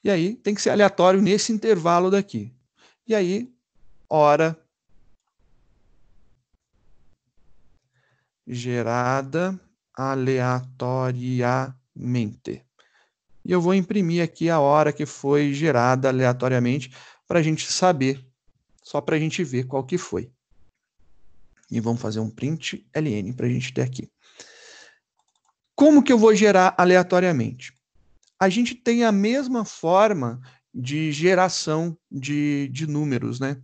E aí tem que ser aleatório nesse intervalo daqui. E aí, hora gerada aleatoriamente. E eu vou imprimir aqui a hora que foi gerada aleatoriamente para a gente saber, só para a gente ver qual que foi. E vamos fazer um print LN para a gente ter aqui. Como que eu vou gerar aleatoriamente? a gente tem a mesma forma de geração de, de números, né?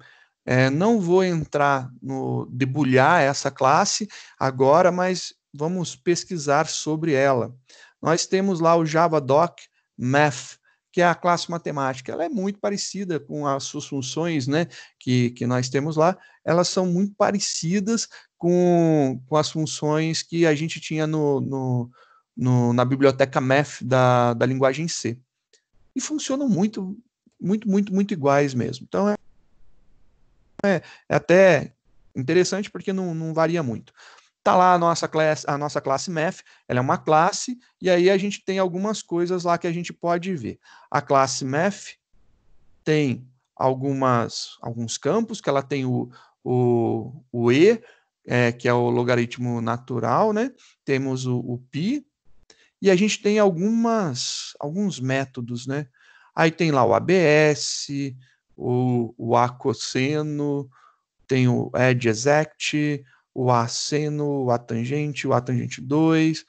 É, não vou entrar no debulhar essa classe agora, mas vamos pesquisar sobre ela. Nós temos lá o JavaDoc Math, que é a classe matemática. Ela é muito parecida com as suas funções né, que, que nós temos lá. Elas são muito parecidas com, com as funções que a gente tinha no, no no, na biblioteca MEF da, da linguagem C. E funcionam muito, muito, muito, muito iguais mesmo. Então é, é, é até interessante porque não, não varia muito. Tá lá a nossa classe, a nossa classe Math, ela é uma classe, e aí a gente tem algumas coisas lá que a gente pode ver. A classe MEF tem algumas, alguns campos, que ela tem o, o, o E, é, que é o logaritmo natural, né? Temos o, o π, e a gente tem algumas, alguns métodos, né? Aí tem lá o ABS, o, o acosseno, tem o edge exact, o aceno, o atangente, o atangente 2,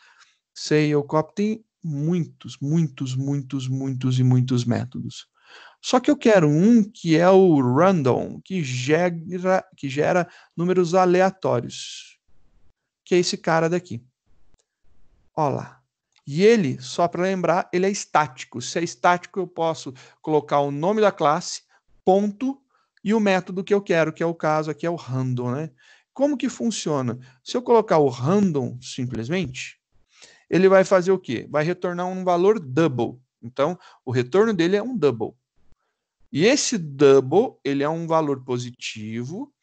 sei o copo tem muitos, muitos, muitos, muitos e muitos métodos. Só que eu quero um que é o random, que gera, que gera números aleatórios, que é esse cara daqui. Olha lá. E ele, só para lembrar, ele é estático. Se é estático, eu posso colocar o nome da classe, ponto, e o método que eu quero, que é o caso aqui, é o random. Né? Como que funciona? Se eu colocar o random simplesmente, ele vai fazer o quê? Vai retornar um valor double. Então, o retorno dele é um double. E esse double, ele é um valor positivo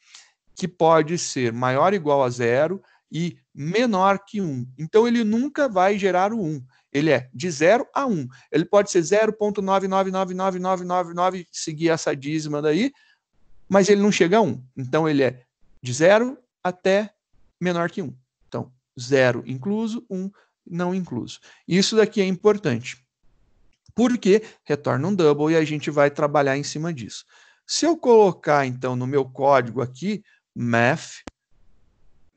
que pode ser maior ou igual a zero, e menor que 1. Então, ele nunca vai gerar o 1. Ele é de 0 a 1. Ele pode ser 0.999999 seguir essa dízima daí, mas ele não chega a 1. Então, ele é de 0 até menor que 1. Então, 0 incluso, 1 não incluso. Isso daqui é importante, porque retorna um double e a gente vai trabalhar em cima disso. Se eu colocar, então, no meu código aqui, math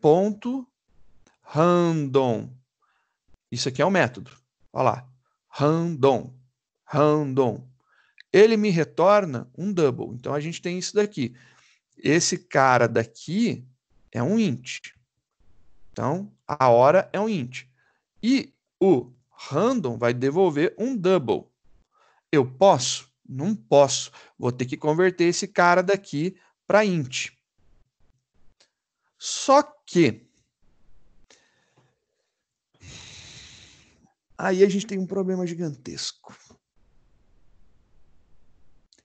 ponto random. Isso aqui é um método. Olha lá. Random. Random. Ele me retorna um double. Então a gente tem isso daqui. Esse cara daqui é um int. Então a hora é um int. E o random vai devolver um double. Eu posso? Não posso. Vou ter que converter esse cara daqui para int. Só que aí a gente tem um problema gigantesco.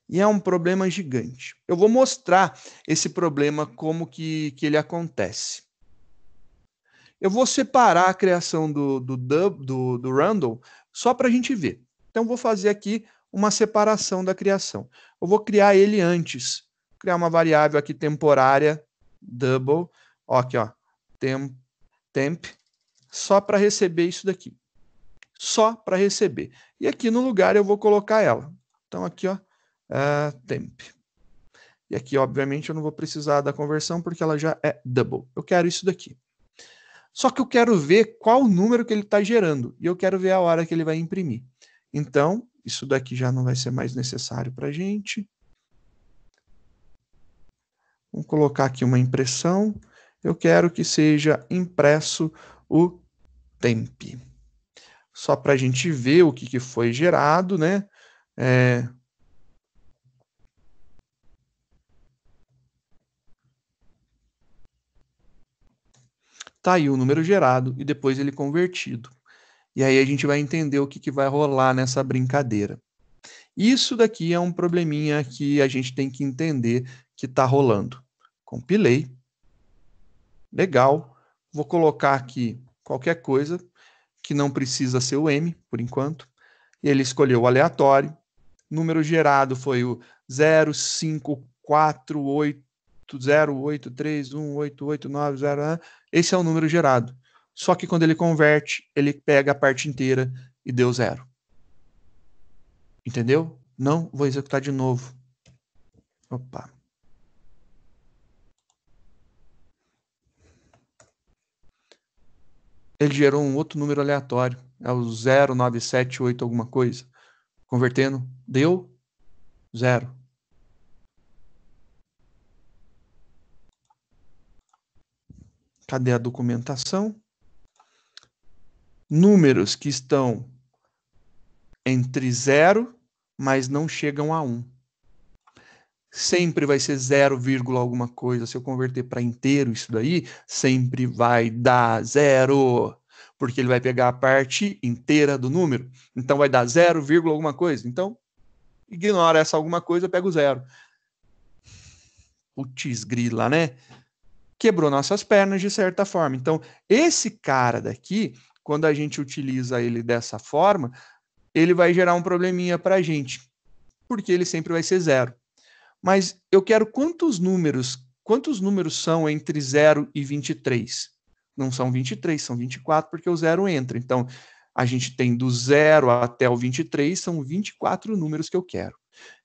E é um problema gigante. Eu vou mostrar esse problema como que, que ele acontece. Eu vou separar a criação do, do, do, do Randall só para a gente ver. Então, vou fazer aqui uma separação da criação. Eu vou criar ele antes. criar uma variável aqui temporária, double, Ó, aqui, ó. Temp, temp só para receber isso daqui. Só para receber. E aqui no lugar eu vou colocar ela. Então aqui, ó, uh, temp. E aqui, obviamente, eu não vou precisar da conversão porque ela já é double. Eu quero isso daqui. Só que eu quero ver qual número que ele está gerando e eu quero ver a hora que ele vai imprimir. Então, isso daqui já não vai ser mais necessário para a gente. Vamos colocar aqui uma impressão eu quero que seja impresso o temp. Só para a gente ver o que, que foi gerado, né? É... Tá aí o número gerado e depois ele convertido. E aí a gente vai entender o que, que vai rolar nessa brincadeira. Isso daqui é um probleminha que a gente tem que entender que está rolando. Compilei, Legal. Vou colocar aqui qualquer coisa que não precisa ser o M, por enquanto. ele escolheu o aleatório. Número gerado foi o 05480831889. Né? Esse é o número gerado. Só que quando ele converte, ele pega a parte inteira e deu zero. Entendeu? Não, vou executar de novo. Opa, ele gerou um outro número aleatório, é o 0978 alguma coisa. Convertendo, deu zero. Cadê a documentação? Números que estão entre zero, mas não chegam a um sempre vai ser 0, alguma coisa. Se eu converter para inteiro isso daí, sempre vai dar zero, porque ele vai pegar a parte inteira do número. Então vai dar 0, alguma coisa. Então, ignora essa alguma coisa, pega o zero. Putz, grila, né? Quebrou nossas pernas de certa forma. Então, esse cara daqui, quando a gente utiliza ele dessa forma, ele vai gerar um probleminha para a gente, porque ele sempre vai ser zero mas eu quero quantos números, quantos números são entre 0 e 23? Não são 23, são 24, porque o zero entra. Então, a gente tem do 0 até o 23, são 24 números que eu quero.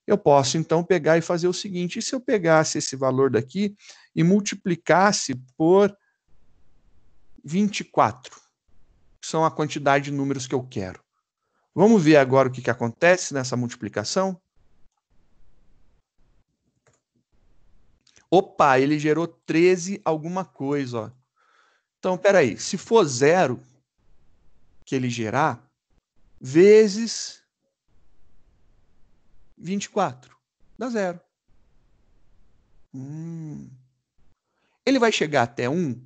Eu posso, então, pegar e fazer o seguinte: e se eu pegasse esse valor daqui e multiplicasse por 24, que são a quantidade de números que eu quero? Vamos ver agora o que, que acontece nessa multiplicação? Opa, ele gerou 13 alguma coisa, ó. Então, peraí, se for zero que ele gerar, vezes 24, dá zero. Hum. Ele vai chegar até 1?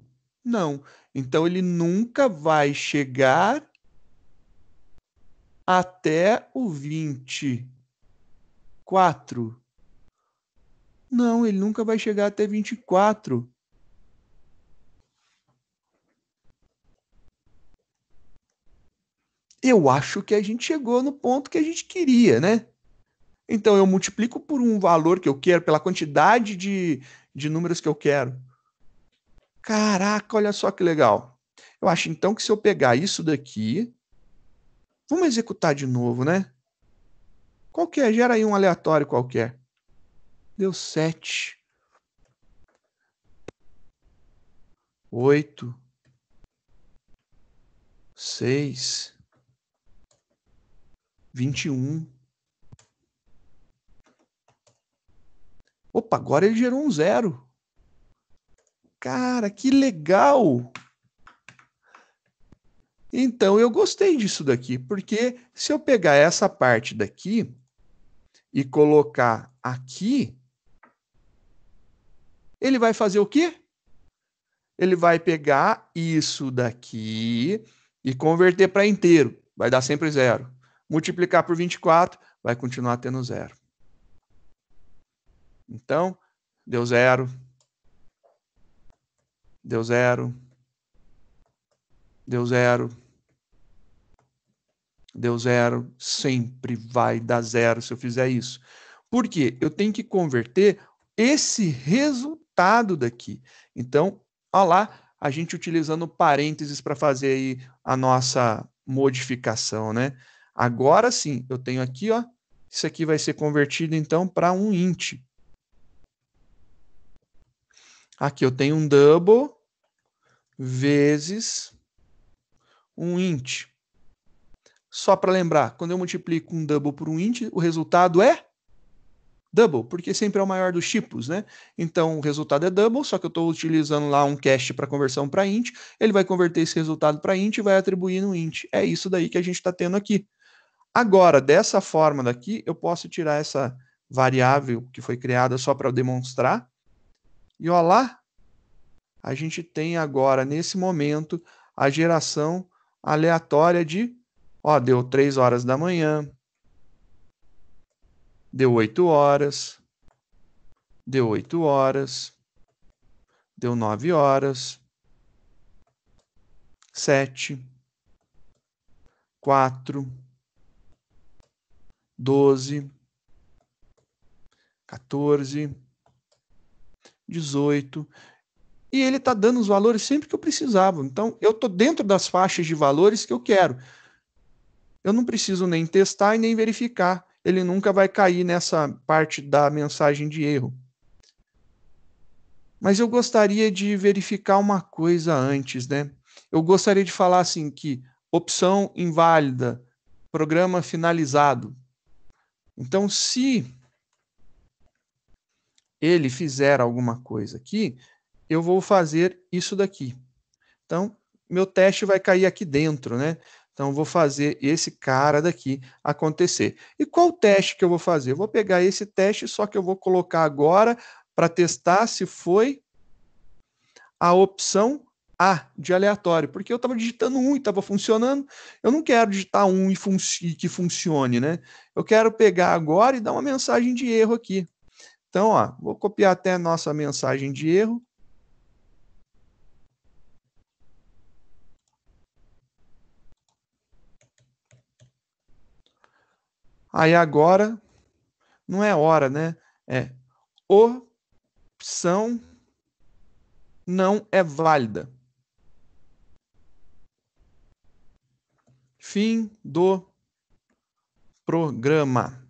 Não. Então, ele nunca vai chegar até o 24. Não, ele nunca vai chegar até 24. Eu acho que a gente chegou no ponto que a gente queria, né? Então eu multiplico por um valor que eu quero, pela quantidade de, de números que eu quero. Caraca, olha só que legal. Eu acho então que se eu pegar isso daqui, vamos executar de novo, né? Qualquer, gera aí um aleatório qualquer deu sete seis, vinte e um Opa, agora ele gerou um zero. Cara, que legal! Então eu gostei disso daqui, porque se eu pegar essa parte daqui e colocar aqui, ele vai fazer o quê? Ele vai pegar isso daqui e converter para inteiro. Vai dar sempre zero. Multiplicar por 24, vai continuar tendo zero. Então, deu zero. Deu zero. Deu zero. Deu zero. Sempre vai dar zero se eu fizer isso. Por quê? Eu tenho que converter esse resultado cortado daqui. Então, olha lá, a gente utilizando parênteses para fazer aí a nossa modificação, né? Agora sim, eu tenho aqui, ó, isso aqui vai ser convertido então para um int. Aqui eu tenho um double vezes um int. Só para lembrar, quando eu multiplico um double por um int, o resultado é double, porque sempre é o maior dos tipos, né? Então o resultado é double, só que eu estou utilizando lá um cache para conversão para int, ele vai converter esse resultado para int e vai atribuir no int. É isso daí que a gente está tendo aqui. Agora, dessa forma daqui, eu posso tirar essa variável que foi criada só para demonstrar. E olha lá, a gente tem agora, nesse momento, a geração aleatória de, ó, deu 3 horas da manhã, deu 8 horas, deu 8 horas, deu 9 horas, 7, 4, 12, 14, 18. E ele está dando os valores sempre que eu precisava. Então, eu estou dentro das faixas de valores que eu quero. Eu não preciso nem testar e nem verificar ele nunca vai cair nessa parte da mensagem de erro. Mas eu gostaria de verificar uma coisa antes, né? Eu gostaria de falar assim que opção inválida, programa finalizado. Então, se ele fizer alguma coisa aqui, eu vou fazer isso daqui. Então, meu teste vai cair aqui dentro, né? Então, vou fazer esse cara daqui acontecer. E qual teste que eu vou fazer? Eu vou pegar esse teste, só que eu vou colocar agora para testar se foi a opção A de aleatório, porque eu estava digitando 1 um e estava funcionando. Eu não quero digitar 1 um e, e que funcione, né? Eu quero pegar agora e dar uma mensagem de erro aqui. Então, ó, vou copiar até a nossa mensagem de erro Aí agora não é hora, né? É opção não é válida. Fim do programa.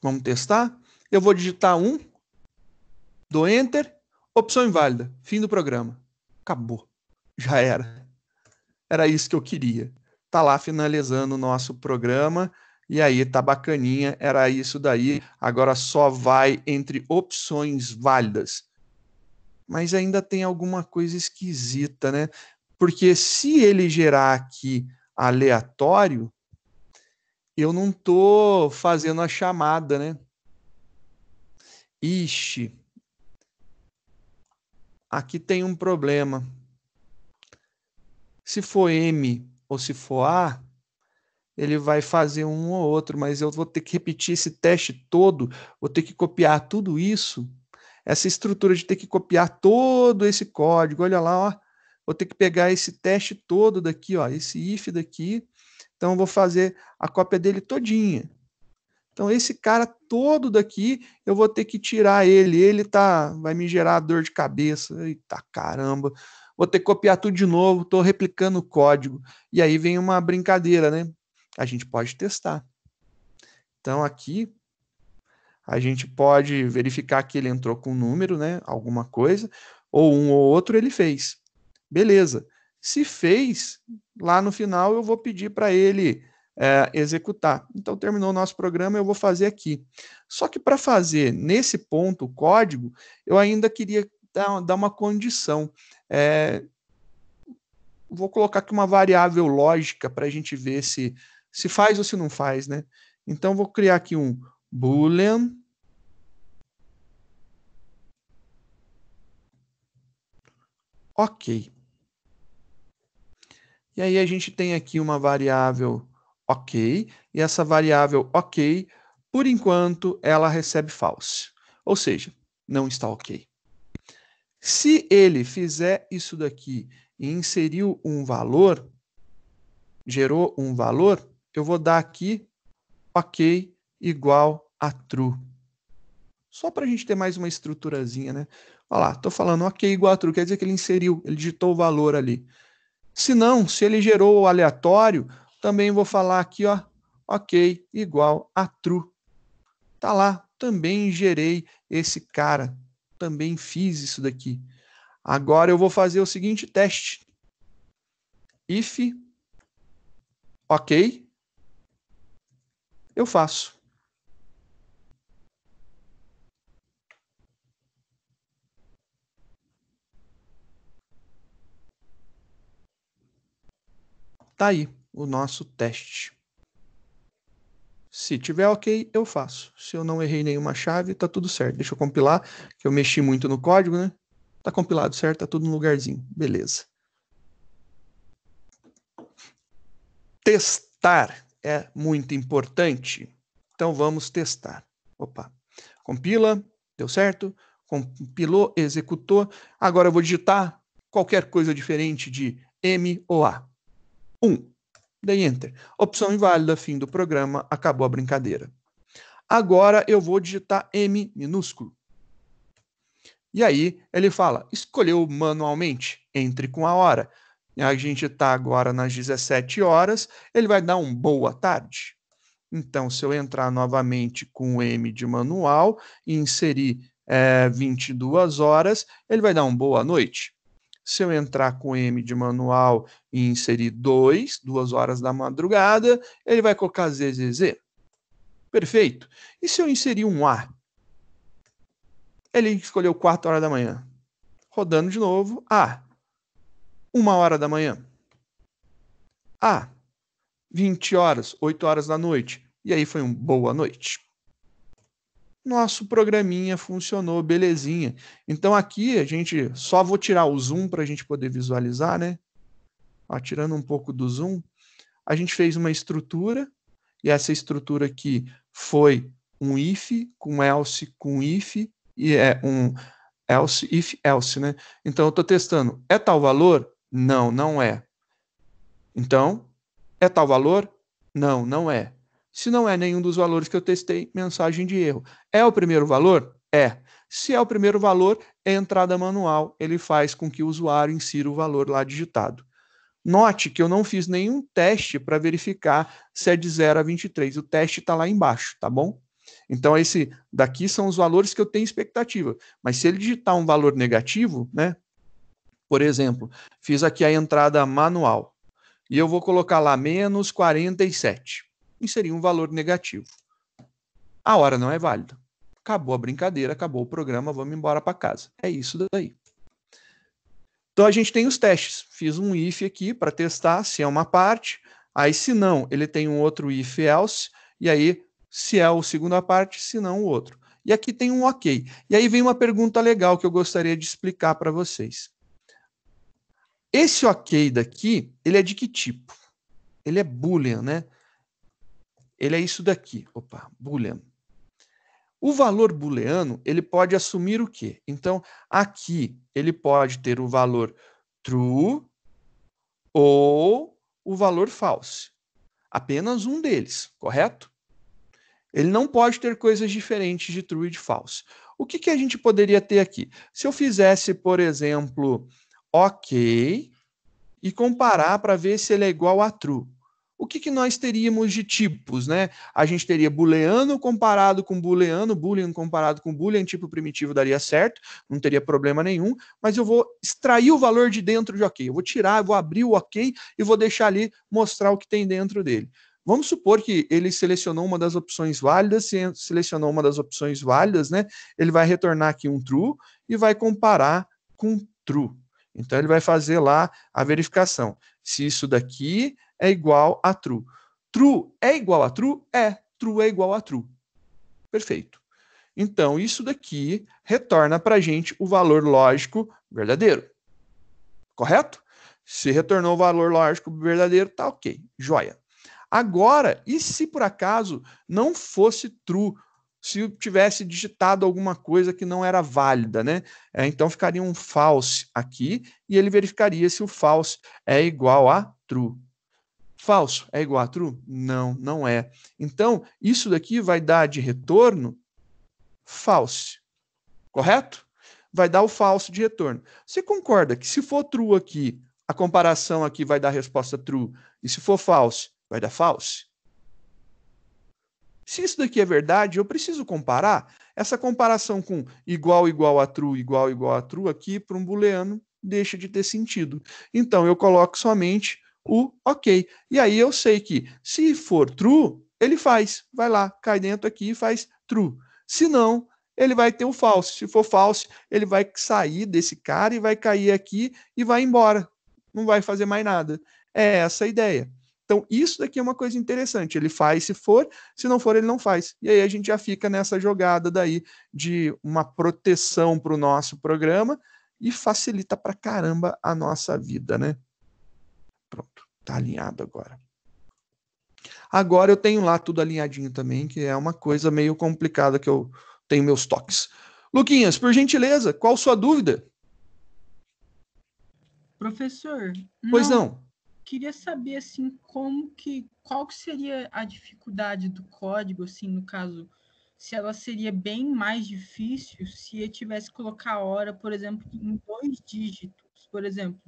Vamos testar? Eu vou digitar um, dou enter, opção inválida, fim do programa. Acabou. Já era. Era isso que eu queria. Tá lá finalizando o nosso programa. E aí, tá bacaninha, era isso daí. Agora só vai entre opções válidas. Mas ainda tem alguma coisa esquisita, né? Porque se ele gerar aqui aleatório, eu não tô fazendo a chamada, né? Ixi. Aqui tem um problema. Se for M ou se for A, ele vai fazer um ou outro, mas eu vou ter que repetir esse teste todo, vou ter que copiar tudo isso, essa estrutura de ter que copiar todo esse código, olha lá, ó, vou ter que pegar esse teste todo daqui, ó, esse if daqui, então vou fazer a cópia dele todinha. Então esse cara todo daqui, eu vou ter que tirar ele, ele tá vai me gerar dor de cabeça. Eita caramba vou ter que copiar tudo de novo, estou replicando o código. E aí vem uma brincadeira, né? A gente pode testar. Então aqui a gente pode verificar que ele entrou com um número, né? Alguma coisa, ou um ou outro ele fez. Beleza. Se fez, lá no final eu vou pedir para ele é, executar. Então terminou o nosso programa, eu vou fazer aqui. Só que para fazer nesse ponto o código, eu ainda queria dá, uma condição. É, vou colocar aqui uma variável lógica para a gente ver se, se faz ou se não faz, né? Então, vou criar aqui um boolean ok. E aí a gente tem aqui uma variável ok, e essa variável ok, por enquanto, ela recebe false, ou seja, não está ok. Se ele fizer isso daqui e inseriu um valor, gerou um valor, eu vou dar aqui ok igual a true. Só para a gente ter mais uma estruturazinha, né? Olha lá, estou falando ok igual a true, quer dizer que ele inseriu, ele digitou o valor ali. Se não, se ele gerou o aleatório, também vou falar aqui, ó, ok igual a true. Tá lá, também gerei esse cara, também fiz isso daqui. Agora eu vou fazer o seguinte teste. If ok, eu faço. Tá aí o nosso teste. Se tiver ok, eu faço. Se eu não errei nenhuma chave, tá tudo certo. Deixa eu compilar, que eu mexi muito no código, né? Tá compilado certo, tá tudo no lugarzinho. Beleza. Testar é muito importante. Então vamos testar. Opa. Compila, deu certo. Compilou, executou. Agora eu vou digitar qualquer coisa diferente de M ou A. 1. Um, Dei Enter. Opção inválida, fim do programa, acabou a brincadeira. Agora eu vou digitar M minúsculo. E aí ele fala, escolheu manualmente, entre com a hora. A gente está agora nas 17 horas, ele vai dar um boa tarde. Então, se eu entrar novamente com o M de manual eh, e inserir é, 22 horas, ele vai dar um boa noite. Se eu entrar com M de manual e inserir 2, 2 horas da madrugada, ele vai colocar ZZZ. Perfeito. E se eu inserir um A? Ele escolheu 4 horas da manhã. Rodando de novo, A. 1 hora da manhã. A. 20 horas, 8 horas da noite. E aí foi um boa noite nosso programinha funcionou, belezinha. Então aqui a gente só vou tirar o zoom para a gente poder visualizar, né? Ó, tirando um pouco do zoom, a gente fez uma estrutura e essa estrutura aqui foi um if com else com if e é um else if else, né? Então eu estou testando, é tal valor? Não, não é. Então, é tal valor? Não, não é. Se não é nenhum dos valores que eu testei, mensagem de erro. É o primeiro valor? É. Se é o primeiro valor, é entrada manual. Ele faz com que o usuário insira o valor lá digitado. Note que eu não fiz nenhum teste para verificar se é de 0 a 23. O teste está lá embaixo, tá bom? Então, esse daqui são os valores que eu tenho expectativa. Mas se ele digitar um valor negativo, né? Por exemplo, fiz aqui a entrada manual. E eu vou colocar lá menos 47 inserir um valor negativo. A hora não é válida. Acabou a brincadeira, acabou o programa, vamos embora para casa. É isso daí. Então a gente tem os testes. Fiz um if aqui para testar se é uma parte. Aí, se não, ele tem um outro if else. E aí, se é o segunda parte, se não, o outro. E aqui tem um ok. E aí vem uma pergunta legal que eu gostaria de explicar para vocês. Esse ok daqui, ele é de que tipo? Ele é boolean, né? ele é isso daqui, opa, boolean. O valor booleano, ele pode assumir o quê? Então, aqui ele pode ter o valor true ou o valor false. Apenas um deles, correto? Ele não pode ter coisas diferentes de true e de false. O que, que a gente poderia ter aqui? Se eu fizesse, por exemplo, ok e comparar para ver se ele é igual a true o que, que nós teríamos de tipos, né? A gente teria booleano comparado com booleano, boolean comparado com boolean, tipo primitivo daria certo, não teria problema nenhum, mas eu vou extrair o valor de dentro de ok, eu vou tirar, eu vou abrir o ok e vou deixar ali mostrar o que tem dentro dele. Vamos supor que ele selecionou uma das opções válidas, se selecionou uma das opções válidas, né? Ele vai retornar aqui um true e vai comparar com true. Então, ele vai fazer lá a verificação se isso daqui é igual a true. True é igual a true? É. True é igual a true. Perfeito. Então, isso daqui retorna para a gente o valor lógico verdadeiro. Correto? Se retornou o valor lógico verdadeiro, tá ok. Joia. Agora, e se por acaso não fosse true se tivesse digitado alguma coisa que não era válida, né? É, então ficaria um false aqui e ele verificaria se o false é igual a true. Falso é igual a true? Não, não é. Então, isso daqui vai dar de retorno false. Correto? Vai dar o falso de retorno. Você concorda que se for true aqui, a comparação aqui vai dar a resposta true, e se for false, vai dar false? se isso daqui é verdade, eu preciso comparar essa comparação com igual igual a true igual igual a true aqui para um booleano deixa de ter sentido. Então eu coloco somente o ok. E aí eu sei que se for true, ele faz, vai lá, cai dentro aqui e faz true. Se não, ele vai ter o false. Se for false, ele vai sair desse cara e vai cair aqui e vai embora. Não vai fazer mais nada. É essa a ideia. Então, isso daqui é uma coisa interessante. Ele faz se for, se não for, ele não faz. E aí a gente já fica nessa jogada daí de uma proteção para o nosso programa e facilita para caramba a nossa vida, né? Pronto, tá alinhado agora. Agora eu tenho lá tudo alinhadinho também, que é uma coisa meio complicada que eu tenho meus toques. Luquinhas, por gentileza, qual sua dúvida? Professor. Pois não. não queria saber assim como que qual que seria a dificuldade do código assim no caso se ela seria bem mais difícil se eu tivesse que colocar a hora por exemplo em dois dígitos por exemplo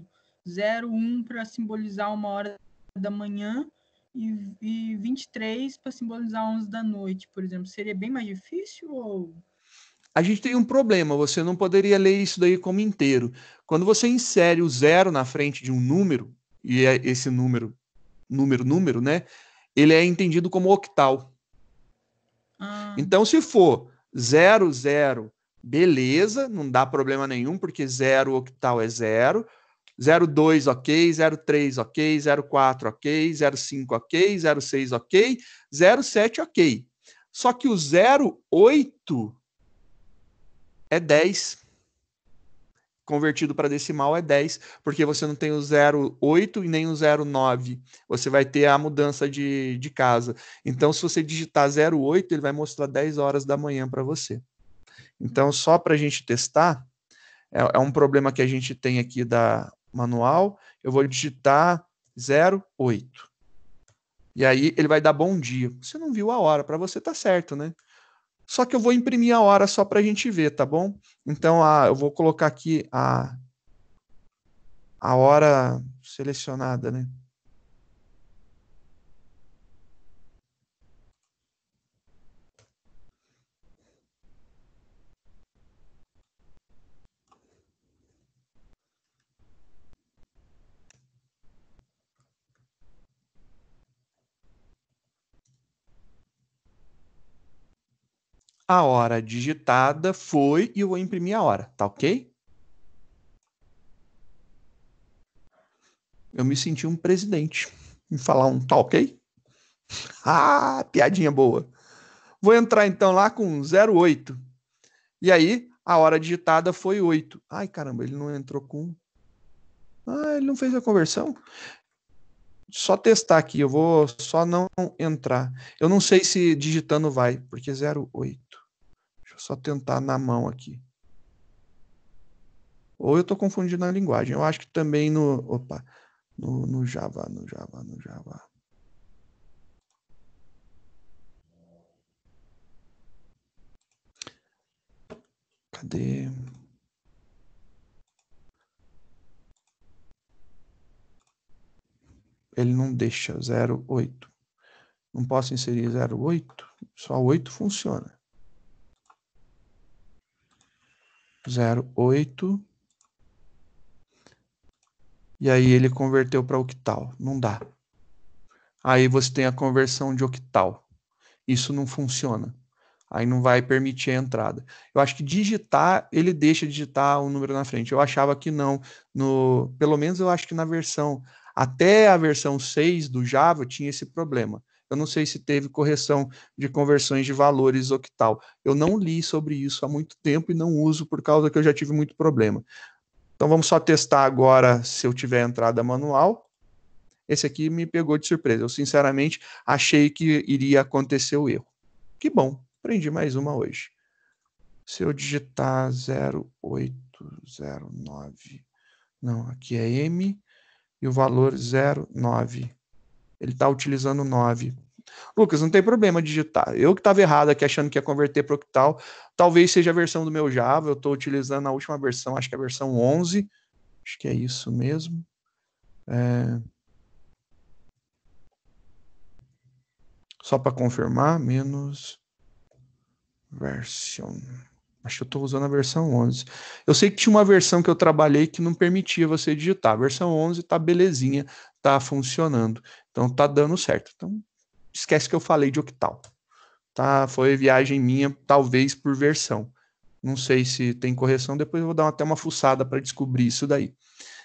01 para simbolizar uma hora da manhã e, e 23 para simbolizar 11 da noite por exemplo seria bem mais difícil ou a gente tem um problema, você não poderia ler isso daí como inteiro. Quando você insere o zero na frente de um número, e é esse número, número, número, né? Ele é entendido como octal. Ah. Então, se for 0, 0, beleza, não dá problema nenhum, porque 0 octal é 0. 02 ok, 03 ok, 04 ok, 05 ok, 06 ok, 07 ok. Só que o 08 é 10 convertido para decimal é 10, porque você não tem o 0,8 e nem o 0,9. Você vai ter a mudança de, de casa. Então, se você digitar 0,8, ele vai mostrar 10 horas da manhã para você. Então, só para a gente testar, é, é, um problema que a gente tem aqui da manual. Eu vou digitar 0,8. E aí ele vai dar bom dia. Você não viu a hora, para você tá certo, né? só que eu vou imprimir a hora só para a gente ver, tá bom? Então, a, eu vou colocar aqui a, a hora selecionada, né? a hora digitada foi e eu vou imprimir a hora, tá ok? Eu me senti um presidente em falar um tá ok? Ah, piadinha boa. Vou entrar então lá com 08. E aí, a hora digitada foi 8. Ai, caramba, ele não entrou com. Ah, ele não fez a conversão? Só testar aqui, eu vou só não entrar. Eu não sei se digitando vai, porque 08 eu só tentar na mão aqui. Ou eu estou confundindo a linguagem. Eu acho que também no. Opa! No, no Java, no Java, no Java. Cadê? Ele não deixa 08. Não posso inserir 08. Só 8 funciona. zero oito E aí ele converteu para octal. Não dá. Aí você tem a conversão de octal. Isso não funciona. Aí não vai permitir a entrada. Eu acho que digitar, ele deixa digitar o um número na frente. Eu achava que não. No, pelo menos eu acho que na versão, até a versão 6 do Java tinha esse problema. Eu não sei se teve correção de conversões de valores octal. Eu não li sobre isso há muito tempo e não uso por causa que eu já tive muito problema. Então vamos só testar agora se eu tiver entrada manual. Esse aqui me pegou de surpresa. Eu sinceramente achei que iria acontecer o erro. Que bom, aprendi mais uma hoje. Se eu digitar 0809, não, aqui é M e o valor 09. Ele está utilizando 9. Lucas, não tem problema digitar. Eu que estava errado aqui, achando que ia converter para octal. Talvez seja a versão do meu Java. Eu estou utilizando a última versão, acho que é a versão 11. Acho que é isso mesmo. É... Só para confirmar, menos version. Acho que eu estou usando a versão 11. Eu sei que tinha uma versão que eu trabalhei que não permitia você digitar. A versão 11 está belezinha está funcionando. Então está dando certo. Então esquece que eu falei de octal. Tá? Foi viagem minha, talvez por versão. Não sei se tem correção, depois eu vou dar até uma fuçada para descobrir isso daí.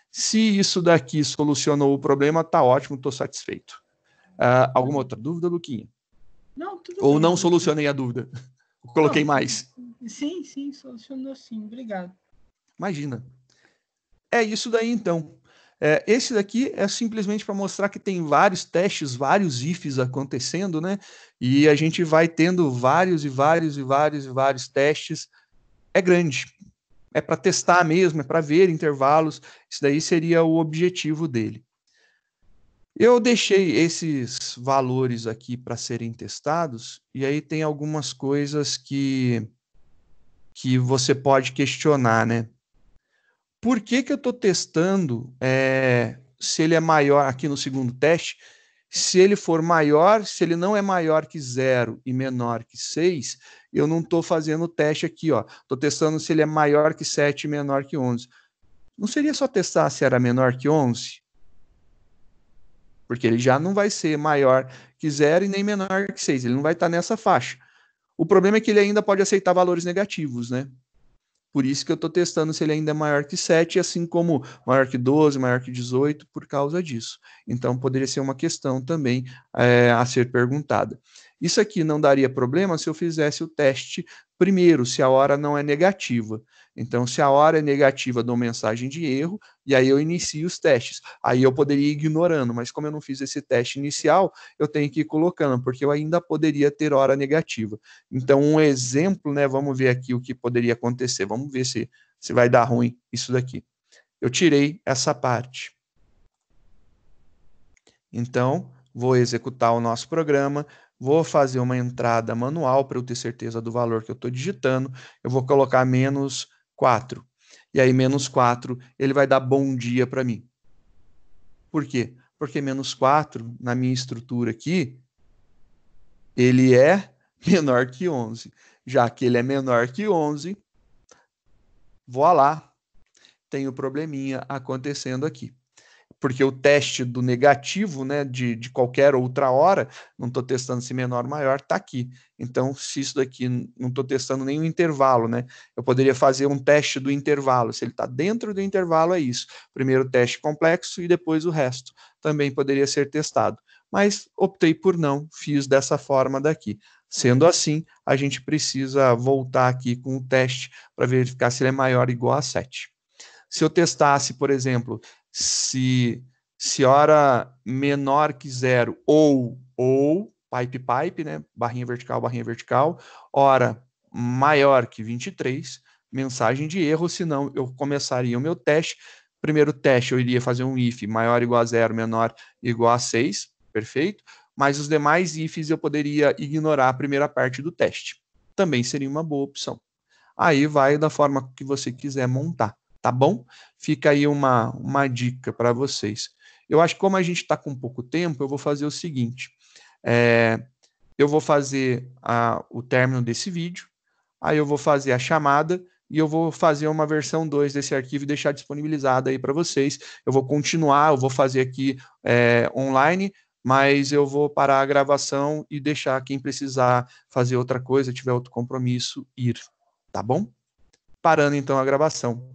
Se isso daqui solucionou o problema, tá ótimo, estou satisfeito. Uh, alguma outra dúvida, Luquinha? Não, tudo Ou bem, não solucionei a dúvida? Coloquei não, mais? Sim, sim, solucionou sim, obrigado. Imagina. É isso daí então. É, esse daqui é simplesmente para mostrar que tem vários testes, vários ifs acontecendo, né? E a gente vai tendo vários e vários e vários e vários testes. É grande. É para testar mesmo, é para ver intervalos. Isso daí seria o objetivo dele. Eu deixei esses valores aqui para serem testados, e aí tem algumas coisas que, que você pode questionar, né? Por que, que eu estou testando é, se ele é maior aqui no segundo teste? Se ele for maior, se ele não é maior que zero e menor que 6, eu não estou fazendo o teste aqui, ó. Estou testando se ele é maior que 7 e menor que 11. Não seria só testar se era menor que 11? Porque ele já não vai ser maior que zero e nem menor que 6. Ele não vai estar tá nessa faixa. O problema é que ele ainda pode aceitar valores negativos, né? Por isso que eu estou testando se ele ainda é maior que 7, assim como maior que 12, maior que 18, por causa disso. Então, poderia ser uma questão também é, a ser perguntada. Isso aqui não daria problema se eu fizesse o teste primeiro, se a hora não é negativa. Então, se a hora é negativa, dou mensagem de erro e aí eu inicio os testes. Aí eu poderia ir ignorando, mas como eu não fiz esse teste inicial, eu tenho que ir colocando, porque eu ainda poderia ter hora negativa. Então, um exemplo, né? Vamos ver aqui o que poderia acontecer. Vamos ver se, se vai dar ruim isso daqui. Eu tirei essa parte. Então, vou executar o nosso programa, vou fazer uma entrada manual para eu ter certeza do valor que eu estou digitando, eu vou colocar menos 4. E aí, menos 4, ele vai dar bom dia para mim. Por quê? Porque menos 4, na minha estrutura aqui, ele é menor que 11. Já que ele é menor que 11, voilá, tem o probleminha acontecendo aqui porque o teste do negativo, né, de, de qualquer outra hora, não estou testando se menor ou maior, está aqui. Então, se isso daqui, não estou testando nenhum intervalo, né, eu poderia fazer um teste do intervalo, se ele está dentro do intervalo, é isso. Primeiro teste complexo e depois o resto. Também poderia ser testado. Mas optei por não, fiz dessa forma daqui. Sendo assim, a gente precisa voltar aqui com o teste para verificar se ele é maior ou igual a 7. Se eu testasse, por exemplo, se, se hora menor que zero ou, ou, pipe, pipe, né? Barrinha vertical, barrinha vertical, hora maior que 23, mensagem de erro, senão eu começaria o meu teste. Primeiro teste, eu iria fazer um if maior igual a zero, menor igual a 6, perfeito? Mas os demais ifs eu poderia ignorar a primeira parte do teste. Também seria uma boa opção. Aí vai da forma que você quiser montar. Tá bom? Fica aí uma, uma dica para vocês. Eu acho que como a gente está com pouco tempo, eu vou fazer o seguinte. É, eu vou fazer a, o término desse vídeo, aí eu vou fazer a chamada e eu vou fazer uma versão 2 desse arquivo e deixar disponibilizada aí para vocês. Eu vou continuar, eu vou fazer aqui é, online, mas eu vou parar a gravação e deixar quem precisar fazer outra coisa, tiver outro compromisso, ir. Tá bom? Parando então a gravação.